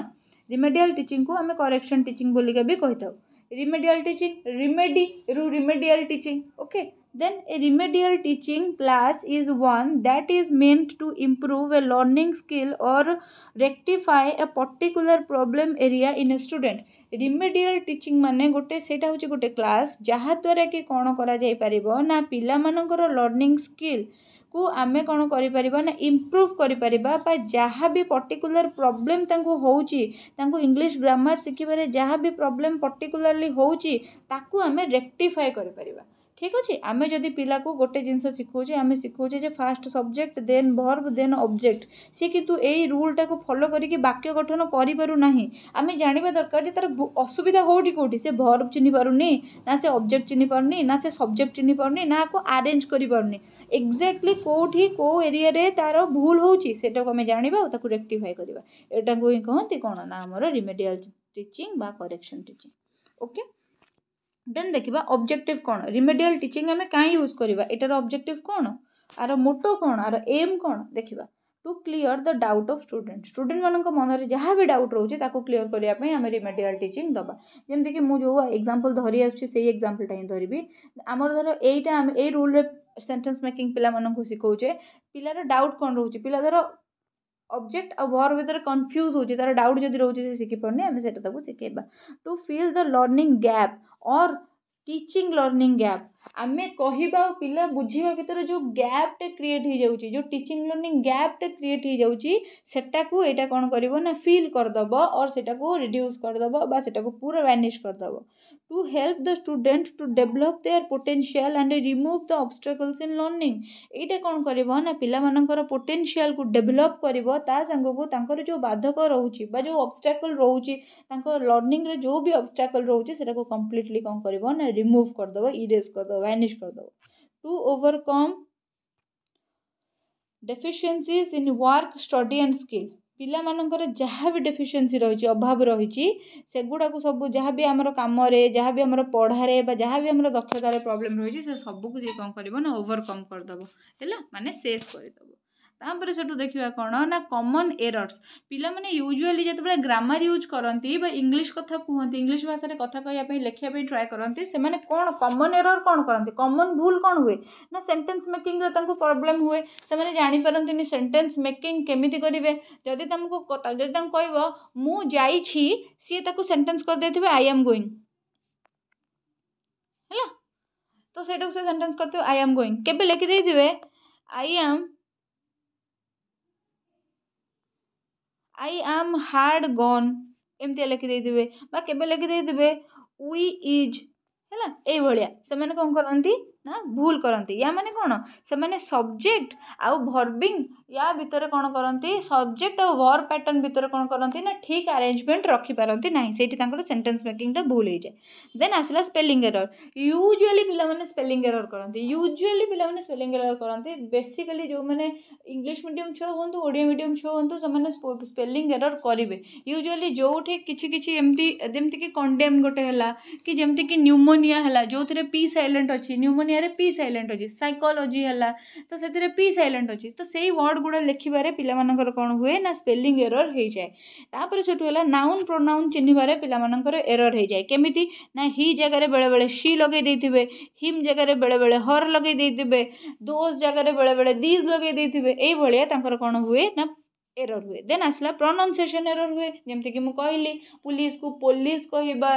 A: रिमेडियाल टीचिंग को आम करेक्शन टीचिंग बोलिका भी कही था रिमेडियाल टीचिंग रिमेडी रु remedial teaching okay Then a remedial teaching class is one that is meant to improve a learning skill or rectify a particular problem area in a student. Remedial teaching ମାନେ ଗୋଟେ ସେଇଟା ହେଉଛି ଗୋଟେ class ଯାହାଦ୍ୱାରା କି କ'ଣ କରାଯାଇପାରିବ ନା ପିଲାମାନଙ୍କର ଲର୍ଣ୍ଣିଂ ସ୍କିଲ୍କୁ ଆମେ କ'ଣ କରିପାରିବା ନା ଇମ୍ପ୍ରୁଭ୍ କରିପାରିବା ବା ଯାହା ବି ପର୍ଟିକୁଲାର ପ୍ରୋବ୍ଲେମ୍ ତାଙ୍କୁ ହେଉଛି ତାଙ୍କୁ ଇଂଲିଶ ଗ୍ରାମାର ଶିଖିବାରେ ଯାହା ବି ପ୍ରୋବ୍ଲେମ୍ ପର୍ଟିକୁଲାରଲି ହେଉଛି ତାକୁ ଆମେ ରେକ୍ଟିଫାଏ କରିପାରିବା ଠିକ୍ ଅଛି ଆମେ ଯଦି ପିଲାକୁ ଗୋଟେ ଜିନିଷ ଶିଖାଉଛେ ଆମେ ଶିଖାଉଛେ ଯେ first subject then verb then object ସିଏ କିନ୍ତୁ ଏଇ ରୁଲ୍ଟାକୁ ଫଲୋ କରିକି ବାକ୍ୟ ଗଠନ କରିପାରୁନାହିଁ ଆମେ ଜାଣିବା ଦରକାର ଯେ ତା'ର ଅସୁବିଧା କେଉଁଠି କେଉଁଠି ସେ ଭର୍ବ ଚିହ୍ନି ପାରୁନି ନା ସେ ଅବଜେକ୍ଟ ଚିହ୍ନି ପାରୁନି ନା ସେ ସବଜେକ୍ଟ ଚିହ୍ନି ପାରୁନି ନା ଆକୁ ଆରେଞ୍ଜ କରିପାରୁନି ଏକ୍ଜାକ୍ଟଲି କେଉଁଠି କେଉଁ ଏରିଆରେ ତା'ର ଭୁଲ ହେଉଛି ସେଇଟାକୁ ଆମେ ଜାଣିବା ଆଉ ତାକୁ ରେକ୍ଟିଫାଏ କରିବା ଏଟାକୁ ହିଁ କହନ୍ତି କ'ଣ ନା ଆମର ରିମେଡ଼ିଆଲ ଟିଚିଂ ବା କରେକ୍ସନ୍ ଟିଚିଂ ଓକେ ଦେନ୍ ଦେଖିବା ଅବଜେକ୍ଟିଭ୍ କ'ଣ ରିମେଡ଼ିଆଲ୍ ଟିଚିଂ ଆମେ କାହିଁ ୟୁଜ୍ କରିବା ଏଟାର ଅବଜେକ୍ଟିଭ୍ କ'ଣ ଆର ମୋଟୋ କ'ଣ ଆର ଏମ୍ କ'ଣ ଦେଖିବା to clear the doubt of student ଷ୍ଟୁଡେଣ୍ଟମାନଙ୍କ ମନରେ ଯାହା ବି ଡାଉଟ୍ ରହୁଛି ତାକୁ କ୍ଲିଅର୍ କରିବା ପାଇଁ ଆମେ ରିମେଡ଼ିଆଲ୍ ଟିଚିଂ ଦେବା ଯେମିତିକି ମୁଁ ଯେଉଁ ଏକ୍ଜାମ୍ପଲ୍ ଧରି ଆସୁଛି ସେଇ ଏକ୍ଜାମ୍ପଲ୍ଟା ହିଁ ଧରିବି ଆମର ଧର ଏଇଟା ଆମେ ଏଇ ରୁଲ୍ରେ ସେଣ୍ଟେନ୍ସ ମେକିଂ ପିଲାମାନଙ୍କୁ ଶିଖଉଛେ ପିଲାର ଡାଉଟ୍ କ'ଣ ରହୁଛି ପିଲା ଧର ଅବଜେକ୍ଟ ଆଉ ଭର୍ ଭିତରେ କନଫ୍ୟୁଜ୍ ହେଉଛି ତା'ର ଡାଉଟ୍ ଯଦି ରହୁଛି ସେ ଶିଖିପାରୁନି ଆମେ ସେଇଟା ତାକୁ ଶିଖେଇବା to fill the learning gap or teaching learning gap ଆମେ କହିବା ଆଉ ପିଲା ବୁଝିବା ଭିତରେ ଯେଉଁ ଗ୍ୟାପ୍ଟେ କ୍ରିଏଟ୍ ହେଇଯାଉଛି ଯେଉଁ ଟିଚିଂ ଲର୍ଣ୍ଣିଂ ଗ୍ୟାପ୍ଟେ କ୍ରିଏଟ୍ ହେଇଯାଉଛି ସେଟାକୁ ଏଇଟା କ'ଣ କରିବ ନା ଫିଲ୍ କରିଦେବ ଅର୍ ସେଟାକୁ ରିଡ୍ୟୁସ୍ କରିଦେବ ବା ସେଟାକୁ ପୁରା ଭ୍ୟାନିସ୍ କରିଦେବ to help the student to develop their potential and remove the obstacles in learning ଏଇଟା କ'ଣ କରିବ ନା ପିଲାମାନଙ୍କର ପୋଟେନ୍ସିଆଲ୍କୁ ଡେଭଲପ୍ କରିବ ତା ସାଙ୍ଗକୁ ତାଙ୍କର ଯେଉଁ ବାଧକ ରହୁଛି ବା ଯେଉଁ ଅବଷ୍ଟ୍ରାକଲ୍ ରହୁଛି ତାଙ୍କ ଲର୍ଣ୍ଣିଂରେ ଯେଉଁ ବି ଅବଷ୍ଟ୍ରାକଲ୍ ରହୁଛି ସେଟାକୁ କମ୍ପ୍ଲିଟଲି କ'ଣ କରିବ ନା ରିମୁଭ୍ କରିଦେବ ଇରେଜ୍ କରିଦେବ दो वैनिश कर दो to overcome deficiencies in work study and skill ପିଲାମାନଙ୍କର ଯାହା ବି ଡେଫିସିଏନ୍ସି ରହିଛି ଅଭାବ ରହିଛି ସେଗୁଡ଼ାକୁ ସବୁ ଯାହା ବି ଆମର କାମରେ ଯାହା ବି ଆମର ପଢ଼ାରେ ବା ଯାହା ବି ଆମର ଦକ୍ଷତାରେ ପ୍ରୋବ୍ଲେମ୍ ରହିଛି ସେ ସବୁକୁ ସେ କ'ଣ କରିବ ନା ଓଭରକମ୍ କରିଦେବ ହେଲା ମାନେ ସେସ୍ କରିଦେବ तापर से देखा कौन ना कमन एरर्स पे यूजुआली जो ग्रामर यूज करती इंग्लीश कथ कहते इंग्लीश भाषा कथ कह लिखापी ट्राए करती से कौन कमन एरर कौन करती कमन भूल कौन हुए ना सेन्टेन्स मेकिंग प्रोब्लेम हुए से जापरती सेन्टेन्स मेकिंग केमी करेंगे जदि तुमको जब कह मुझे सीए ताक सेन्टेन्स करदे थे आई एम गोईंग तो सेटा से सेंटेंस आई एम गोइंग के लिखिदे I am I am had gone ଏମିତିଆ ଲେଖିଦେଇଥିବେ ବା କେବେ ଲେଖିଦେଇଥିବେ ଉଇ ଇଜ୍ ହେଲା ଏଇଭଳିଆ ସେମାନେ କ'ଣ କରନ୍ତି ନା ଭୁଲ କରନ୍ତି ୟା ମାନେ କ'ଣ ସେମାନେ ସବଜେକ୍ଟ ଆଉ ଭର୍ବିଙ୍ଗ ୟା ଭିତରେ କ'ଣ କରନ୍ତି ସବଜେକ୍ଟ ଆଉ ଭର୍ବ ପ୍ୟାଟର୍ନ ଭିତରେ କ'ଣ କରନ୍ତି ନା ଠିକ୍ ଆରେଞ୍ଜମେଣ୍ଟ ରଖିପାରନ୍ତି ନାହିଁ ସେଇଠି ତାଙ୍କର ସେଣ୍ଟେନ୍ସ ମେକିଂଟା ଭୁଲ ହେଇଯାଏ ଦେନ୍ ଆସିଲା ସ୍ପେଲିଂ ଏରର୍ ୟୁଜୁଆଲି ପିଲାମାନେ ସ୍ପେଲିଂ ଏରର୍ କରନ୍ତି ୟୁଜୁଆଲି ପିଲାମାନେ ସ୍ପେଲିଂ ଏରର୍ କରନ୍ତି ବେସିକାଲି ଯେଉଁମାନେ ଇଂଲିଶ ମିଡ଼ିୟମ୍ ଛୁଆ ହୁଅନ୍ତୁ ଓଡ଼ିଆ ମିଡ଼ିୟମ୍ ଛୁଆ ହୁଅନ୍ତୁ ସେମାନେ ସ୍ପେଲିଂ ଏରର୍ କରିବେ ୟୁଜୁଆଲି ଯେଉଁଠି କିଛି କିଛି ଏମିତି ଯେମିତିକି କଣ୍ଡେମ୍ ଗୋଟେ ହେଲା କି ଯେମିତିକି ନ୍ୟୁମୋନିଆ ହେଲା ଯେଉଁଥିରେ ପି ସାଇଲେଣ୍ଟ ଅଛି ନ୍ୟୁମୋନିଆରେ ପି ସାଇଲେଣ୍ଟ ଅଛି ସାଇକୋଲୋଜି ହେଲା ତ ସେଥିରେ ପି ସାଇଲେଣ୍ଟ ଅଛି ତ ସେଇ ୱାର୍ଡ଼ ଗୁଡ଼ା ଲେଖିବାରେ ପିଲାମାନଙ୍କର କ'ଣ ହୁଏ ନା ସ୍ପେଲିଂ ଏରର୍ ହେଇଯାଏ ତା'ପରେ ସେଠୁ ହେଲା ନାଉନ୍ ପ୍ରୋନାଉନ୍ ଚିହ୍ନିବାରେ ପିଲାମାନଙ୍କର ଏରର୍ ହେଇଯାଏ କେମିତି ନା ହି ଜାଗାରେ ବେଳେବେଳେ ସି ଲଗେଇ ଦେଇଥିବେ ହିମ୍ ଜାଗାରେ ବେଳେବେଳେ ହର୍ ଲଗେଇ ଦେଇଥିବେ ଦୋଜ୍ ଜାଗାରେ ବେଳେବେଳେ ଦିଜ୍ ଲଗେଇ ଦେଇଥିବେ ଏଇଭଳିଆ ତାଙ୍କର କ'ଣ ହୁଏ ନା ଏରର୍ ହୁଏ ଦେନ୍ ଆସିଲା ପ୍ରନାଉନ୍ସିଏସନ୍ ଏରର୍ ହୁଏ ଯେମିତିକି ମୁଁ କହିଲି ପୁଲିସ୍କୁ ପୋଲିସ୍ କହିବା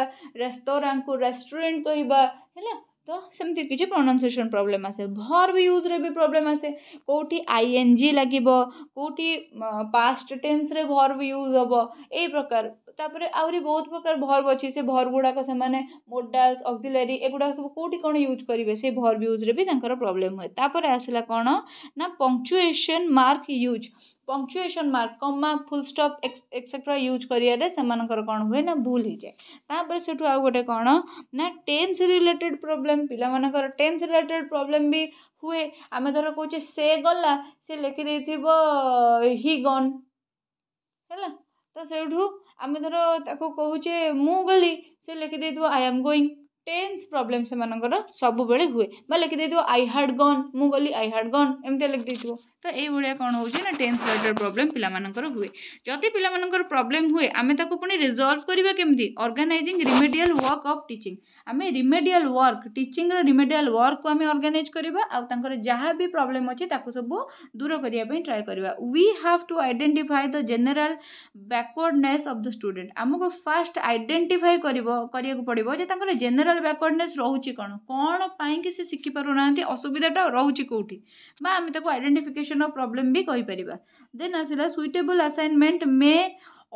A: ରେସ୍ତୋରାଁକୁ ରେଷ୍ଟୁରାଣ୍ଟ କହିବା ହେଲା ତ ସେମିତି କିଛି ପ୍ରୋନାଉନ୍ସିଏସନ୍ ପ୍ରୋବ୍ଲେମ୍ ଆସେ ଭର୍ବ ୟୁଜ୍ରେ ବି ପ୍ରୋବ୍ଲେମ୍ ଆସେ କେଉଁଠି ଆଇ ଏନ୍ ଜି ଲାଗିବ କେଉଁଠି ପାଷ୍ଟ ଟେନ୍ସରେ ଭର୍ବ ୟୁଜ୍ ହେବ ଏଇ ପ୍ରକାର ତାପରେ ଆହୁରି ବହୁତ ପ୍ରକାର ଭର୍ବ ଅଛି ସେ ଭର୍ବ ଗୁଡ଼ାକ ସେମାନେ ମୋଡାଲ୍ସ ଅକ୍ସିଲାରୀ ଏଗୁଡ଼ାକ ସବୁ କେଉଁଠି କ'ଣ ୟୁଜ୍ କରିବେ ସେ ଭର୍ବ ୟୁଜ୍ରେ ବି ତାଙ୍କର ପ୍ରୋବ୍ଲେମ୍ ହୁଏ ତାପରେ ଆସିଲା କ'ଣ ନା punctuation mark use punctuation mark comma full stop etcetera use କରିବାରେ ସେମାନଙ୍କର କ'ଣ ହୁଏ ନା ଭୁଲ ହେଇଯାଏ ତା'ପରେ ସେଠୁ ଆଉ ଗୋଟେ କ'ଣ ନା ଟେନ୍ସ ରିଲେଟେଡ଼୍ ପ୍ରୋବ୍ଲେମ୍ ପିଲାମାନଙ୍କର ଟେନ୍ସ ରିଲେଟେଡ଼୍ ପ୍ରୋବ୍ଲେମ୍ ବି ହୁଏ ଆମେ ଧର କହୁଛେ ସେ ଗଲା ସେ ଲେଖିଦେଇଥିବ ହି ଗନ୍ ହେଲା ତ ସେଇଠୁ ଆମେ ଧର ତାକୁ କହୁଛେ ମୁଁ ଗଲି ସେ ଲେଖିଦେଇଥିବ I am going tense problem ସେମାନଙ୍କର ସବୁବେଳେ ହୁଏ ବା ଲେଖିଦେଇଥିବ ଆଇ ହାର୍ଡ଼ ଗନ୍ ମୁଁ ଗଲି ଆଇ ହାର୍ଡ଼ ଗନ୍ ଏମିତି ଲେଖିଦେଇଥିବ ତ ଏଇଭଳିଆ କ'ଣ ହେଉଛି ନା ଟେନ୍ସ ଲେଟର୍ ପ୍ରୋବ୍ଲେମ୍ ପିଲାମାନଙ୍କର ହୁଏ ଯଦି ପିଲାମାନଙ୍କର ପ୍ରୋବ୍ଲେମ୍ ହୁଏ ଆମେ ତାକୁ ପୁଣି ରିଜଲ୍ଭ କରିବା କେମିତି organising remedial work of teaching ଆମେ ରିମେଡ଼ିଆଲ୍ ୱାର୍କ ଟିଚିଂର ରିମେଡ଼ିଆଲ୍ ୱାର୍କକୁ ଆମେ ଅର୍ଗାନାଇଜ୍ କରିବା ଆଉ ତାଙ୍କର ଯାହା ବି ପ୍ରୋବ୍ଲେମ୍ ଅଛି ତାକୁ ସବୁ ଦୂର କରିବା ପାଇଁ ଟ୍ରାଏ କରିବା we have to identify the general backwardness of the student ଆମକୁ ଫାଷ୍ଟ ଆଇଡେଣ୍ଟିଫାଏ କରିବ କରିବାକୁ ପଡ଼ିବ ଯେ ତାଙ୍କର ଜେନେରାଲ୍ ବ୍ୟାକୱାର୍ଡ଼ନେସ୍ ରହୁଛି କ'ଣ କ'ଣ ପାଇଁକି ସେ ଶିଖିପାରୁନାହାନ୍ତି ଅସୁବିଧାଟା ରହୁଛି କେଉଁଠି ବା ଆମେ ତାକୁ ଆଇଡେଣ୍ଟିଫିକେସନ୍ सेक्शन अफ प्रोब्लेम भी कहींपर दे आसला सुइटेबल आसाइनमेंट मे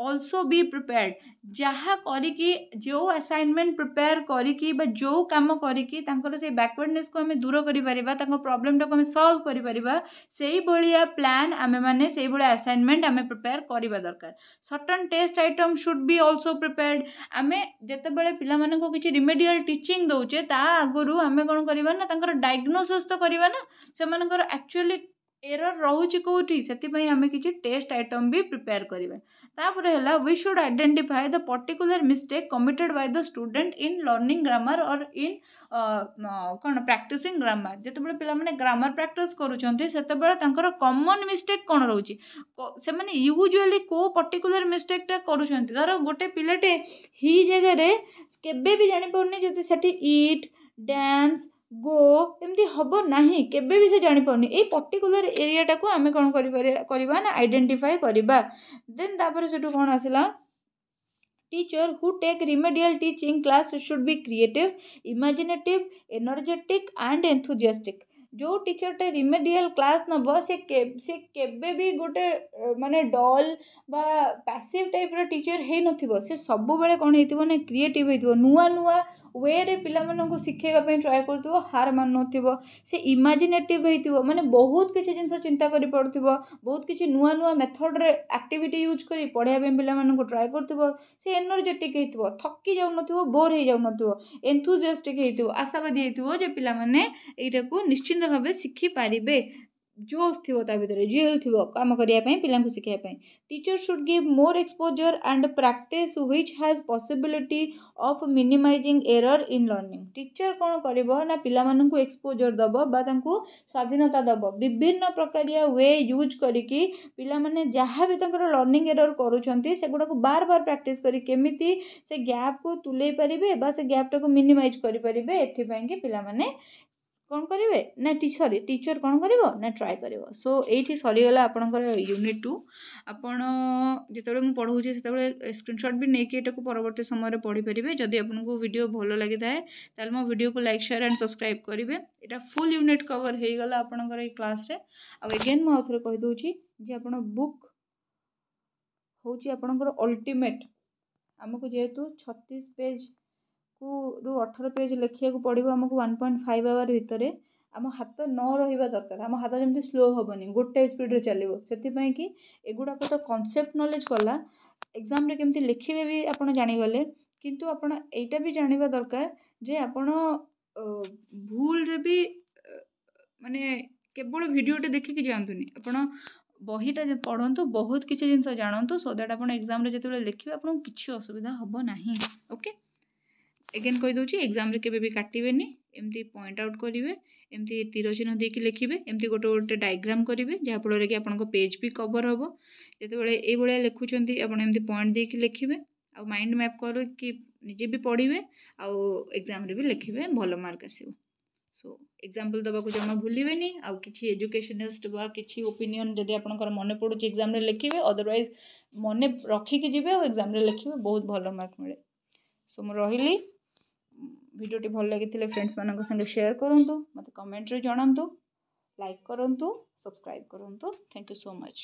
A: अल्सो भी प्रिपेयर जहाँ करो आसाइनमेंट प्रिपेयर करो कम करवर्डने को आम दूर करब्लेमटा सल्व करा प्लां आम मैंने से भाया आसाइनमेंट आम प्रिपेयर करवा दरकार सटन टेस्ट आइटम सुड भी अल्सो प्रिपेयर आम जितेबाला पिला कि रिमेडियाल टीचिंग दौचे ता आगर आम कौन करवा डायग्नोसीस तो करवा से आकचुअली ଏରର୍ ରହୁଛି କେଉଁଠି ସେଥିପାଇଁ ଆମେ କିଛି ଟେଷ୍ଟ ଆଇଟମ୍ ବି ପ୍ରିପେୟାର କରିବା ତା'ପରେ ହେଲା we should identify the particular mistake committed by the student in learning grammar or in କ'ଣ ପ୍ରାକ୍ଟିସିଂ ଗ୍ରାମାର ଯେତେବେଳେ ପିଲାମାନେ ଗ୍ରାମାର ପ୍ରାକ୍ଟିସ୍ କରୁଛନ୍ତି ସେତେବେଳେ ତାଙ୍କର କମନ୍ ମିଷ୍ଟେକ୍ କ'ଣ ରହୁଛି ସେମାନେ ୟୁଜୁଆଲି କେଉଁ ପର୍ଟିକୁଲାର ମିଷ୍ଟେକ୍ଟା କରୁଛନ୍ତି ଧର ଗୋଟେ ପିଲାଟେ ହି ଜାଗାରେ କେବେ ବି ଜାଣିପାରୁନି ଯଦି ସେଠି ଇଟ୍ ଡ୍ୟାନ୍ସ ଗୋ ଏମିତି ହେବ ନାହିଁ କେବେ ବି ସେ ଜାଣିପାରୁନି ଏଇ ପର୍ଟିକୁଲାର୍ ଏରିଆଟାକୁ ଆମେ କ'ଣ କରିପାରିବା କରିବା ନା ଆଇଡ଼େଣ୍ଟିଫାଏ କରିବା ଦେନ୍ ତା'ପରେ ସେଇଠୁ କ'ଣ ଆସିଲା teacher who take remedial teaching class should be creative imaginative energetic and enthusiastic ଯେଉଁ ଟିଚର୍ଟେ ରିମେଡ଼ିଆଲ୍ କ୍ଲାସ୍ ନେବ ସେ ସେ କେବେ ବି ଗୋଟେ ମାନେ ଡଲ୍ ବା ପ୍ୟାସିଭ୍ ଟାଇପ୍ର ଟିଚର୍ ହେଇନଥିବ ସେ ସବୁବେଳେ କ'ଣ ହେଇଥିବ ନା କ୍ରିଏଟିଭ୍ ହେଇଥିବ ନୂଆ ନୂଆ ୱେରେ ପିଲାମାନଙ୍କୁ ଶିଖେଇବା ପାଇଁ ଟ୍ରାଏ କରୁଥିବ ହାର ମାନୁନଥିବ ସେ ଇମାଜିନେଟିଭ୍ ହେଇଥିବ ମାନେ ବହୁତ କିଛି ଜିନିଷ ଚିନ୍ତା କରିପାରୁଥିବ ବହୁତ କିଛି ନୂଆ ନୂଆ ମେଥଡ଼୍ରେ ଆକ୍ଟିଭିଟି ୟୁଜ୍ କରି ପଢ଼େଇବା ପାଇଁ ପିଲାମାନଙ୍କୁ ଟ୍ରାଏ କରୁଥିବ ସେ ଏନର୍ଜେଟିକ୍ ହେଇଥିବ ଥକି ଯାଉନଥିବ ବୋର୍ ହେଇଯାଉନଥିବ ଏନ୍ଥୁଜିଆଷ୍ଟିକ୍ ହେଇଥିବ ଆଶାବାଦୀ ହେଇଥିବ ଯେ ପିଲାମାନେ ଏଇଟାକୁ ନିଶ୍ଚିନ୍ତ ভাবে শিখি পারিবে জস থিবাটা ভিতর জিল থিবা কাম করি পায় পিলামকে শিখি পায় teacher should give more exposure and practice which has possibility of minimising error in learning teacher কোন করিব না পিলামাননক এক্সপোজার দব বা তাকু স্বাধীনতা দব বিভিন্ন প্রকারিয়া ওয়ে ইউজ করি কি পিলামানে যাহা বি তংকর লার্নিং এরর করুচন্তি সেগুডক বারবার প্র্যাকটিস করি কেমিতি সে গ্যাপক তুলেই পারিবে বাসে গ্যাপটাকে মিনিমাইজ করি পারিবে এতি বাইকে পিলামানে କ'ଣ କରିବେ ନା ସରି ଟିଚର୍ କ'ଣ କରିବ ନା ଟ୍ରାଏ କରିବ ସୋ ଏଇଠି ସରିଗଲା ଆପଣଙ୍କର ୟୁନିଟ୍ ଟୁ ଆପଣ ଯେତେବେଳେ ମୁଁ ପଢ଼ଉଛି ସେତେବେଳେ ସ୍କ୍ରିନଶଟ୍ ବି ନେଇକି ଏଟାକୁ ପରବର୍ତ୍ତୀ ସମୟରେ ପଢ଼ିପାରିବେ ଯଦି ଆପଣଙ୍କୁ ଭିଡ଼ିଓ ଭଲ ଲାଗିଥାଏ ତାହେଲେ ମୋ ଭିଡ଼ିଓକୁ ଲାଇକ୍ ସେୟାର୍ ଆଣ୍ଡ ସବସ୍କ୍ରାଇବ୍ କରିବେ ଏଇଟା ଫୁଲ୍ ୟୁନିଟ୍ କଭର୍ ହେଇଗଲା ଆପଣଙ୍କର ଏଇ କ୍ଲାସ୍ରେ ଆଉ ଏଗେନ୍ ମୁଁ ଆଉଥରେ କହିଦେଉଛି ଯେ ଆପଣ ବୁକ୍ ହେଉଛି ଆପଣଙ୍କର ଅଲ୍ଟିମେଟ୍ ଆମକୁ ଯେହେତୁ ଛତିଶ ପେଜ୍ କୁ ରୁ ଅଠର ପେଜ୍ ଲେଖିବାକୁ ପଡ଼ିବ ଆମକୁ ୱାନ୍ ପଏଣ୍ଟ ଫାଇଭ୍ ଆୱାର୍ ଭିତରେ ଆମ ହାତ ନ ରହିବା ଦରକାର ଆମ ହାତ ଯେମିତି ସ୍ଲୋ ହେବନି ଗୋଟେ ସ୍ପିଡ଼୍ରେ ଚାଲିବ ସେଥିପାଇଁ କି ଏଗୁଡ଼ାକ ତ କନସେପ୍ଟ ନଲେଜ୍ ଗଲା ଏଗ୍ଜାମ୍ରେ କେମିତି ଲେଖିବେ ବି ଆପଣ ଜାଣିଗଲେ କିନ୍ତୁ ଆପଣ ଏଇଟା ବି ଜାଣିବା ଦରକାର ଯେ ଆପଣ ଭୁଲ୍ରେ ବି ମାନେ କେବଳ ଭିଡ଼ିଓଟି ଦେଖିକି ଯାଆନ୍ତୁନି ଆପଣ ବହିଟା ପଢ଼ନ୍ତୁ ବହୁତ କିଛି ଜିନିଷ ଜାଣନ୍ତୁ ସୋ ଦ୍ୟାଟ୍ ଆପଣ ଏଗ୍ଜାମ୍ରେ ଯେତେବେଳେ ଲେଖିବେ ଆପଣଙ୍କୁ କିଛି ଅସୁବିଧା ହେବ ନାହିଁ ଓକେ ଏଗେନ୍ କହିଦେଉଛି ଏକ୍ଜାମ୍ରେ କେବେ ବି କାଟିବେନି ଏମିତି ପଏଣ୍ଟ ଆଉଟ୍ କରିବେ ଏମିତି ତୀର ଚିହ୍ନ ଦେଇକି ଲେଖିବେ ଏମିତି ଗୋଟେ ଗୋଟେ ଡାଇଗ୍ରାମ୍ କରିବେ ଯାହାଫଳରେ କି ଆପଣଙ୍କ ପେଜ୍ ବି କଭର୍ ହେବ ଯେତେବେଳେ ଏଇଭଳିଆ ଲେଖୁଛନ୍ତି ଆପଣ ଏମିତି ପଏଣ୍ଟ ଦେଇକି ଲେଖିବେ ଆଉ ମାଇଣ୍ଡ ମ୍ୟାପ୍ କରିକି ନିଜେ ବି ପଢ଼ିବେ ଆଉ ଏକ୍ଜାମ୍ରେ ବି ଲେଖିବେ ଭଲ ମାର୍କ ଆସିବ ସୋ ଏକ୍ଜାମ୍ପଲ୍ ଦେବାକୁ ଜମା ଭୁଲିବେନି ଆଉ କିଛି ଏଜୁକେସନିଷ୍ଟ ବା କିଛି ଓପିନିଅନ୍ ଯଦି ଆପଣଙ୍କର ମନେ ପଡ଼ୁଛି ଏକ୍ଜାମ୍ରେ ଲେଖିବେ ଅଦରୱାଇଜ୍ ମନେ ରଖିକି ଯିବେ ଆଉ ଏକ୍ଜାମ୍ରେ ଲେଖିବେ ବହୁତ ଭଲ ମାର୍କ ମିଳେ ସୋ ମୁଁ ରହିଲି ভিডিওটি ভাল লাগিলে ফ্রেন্ডস মানক সাথে সেয়ার করতু মতো কমেন্টরে জনাতু লাইক করতু সবসক্রাইব করতু থ্যাংক ইউ সো মচ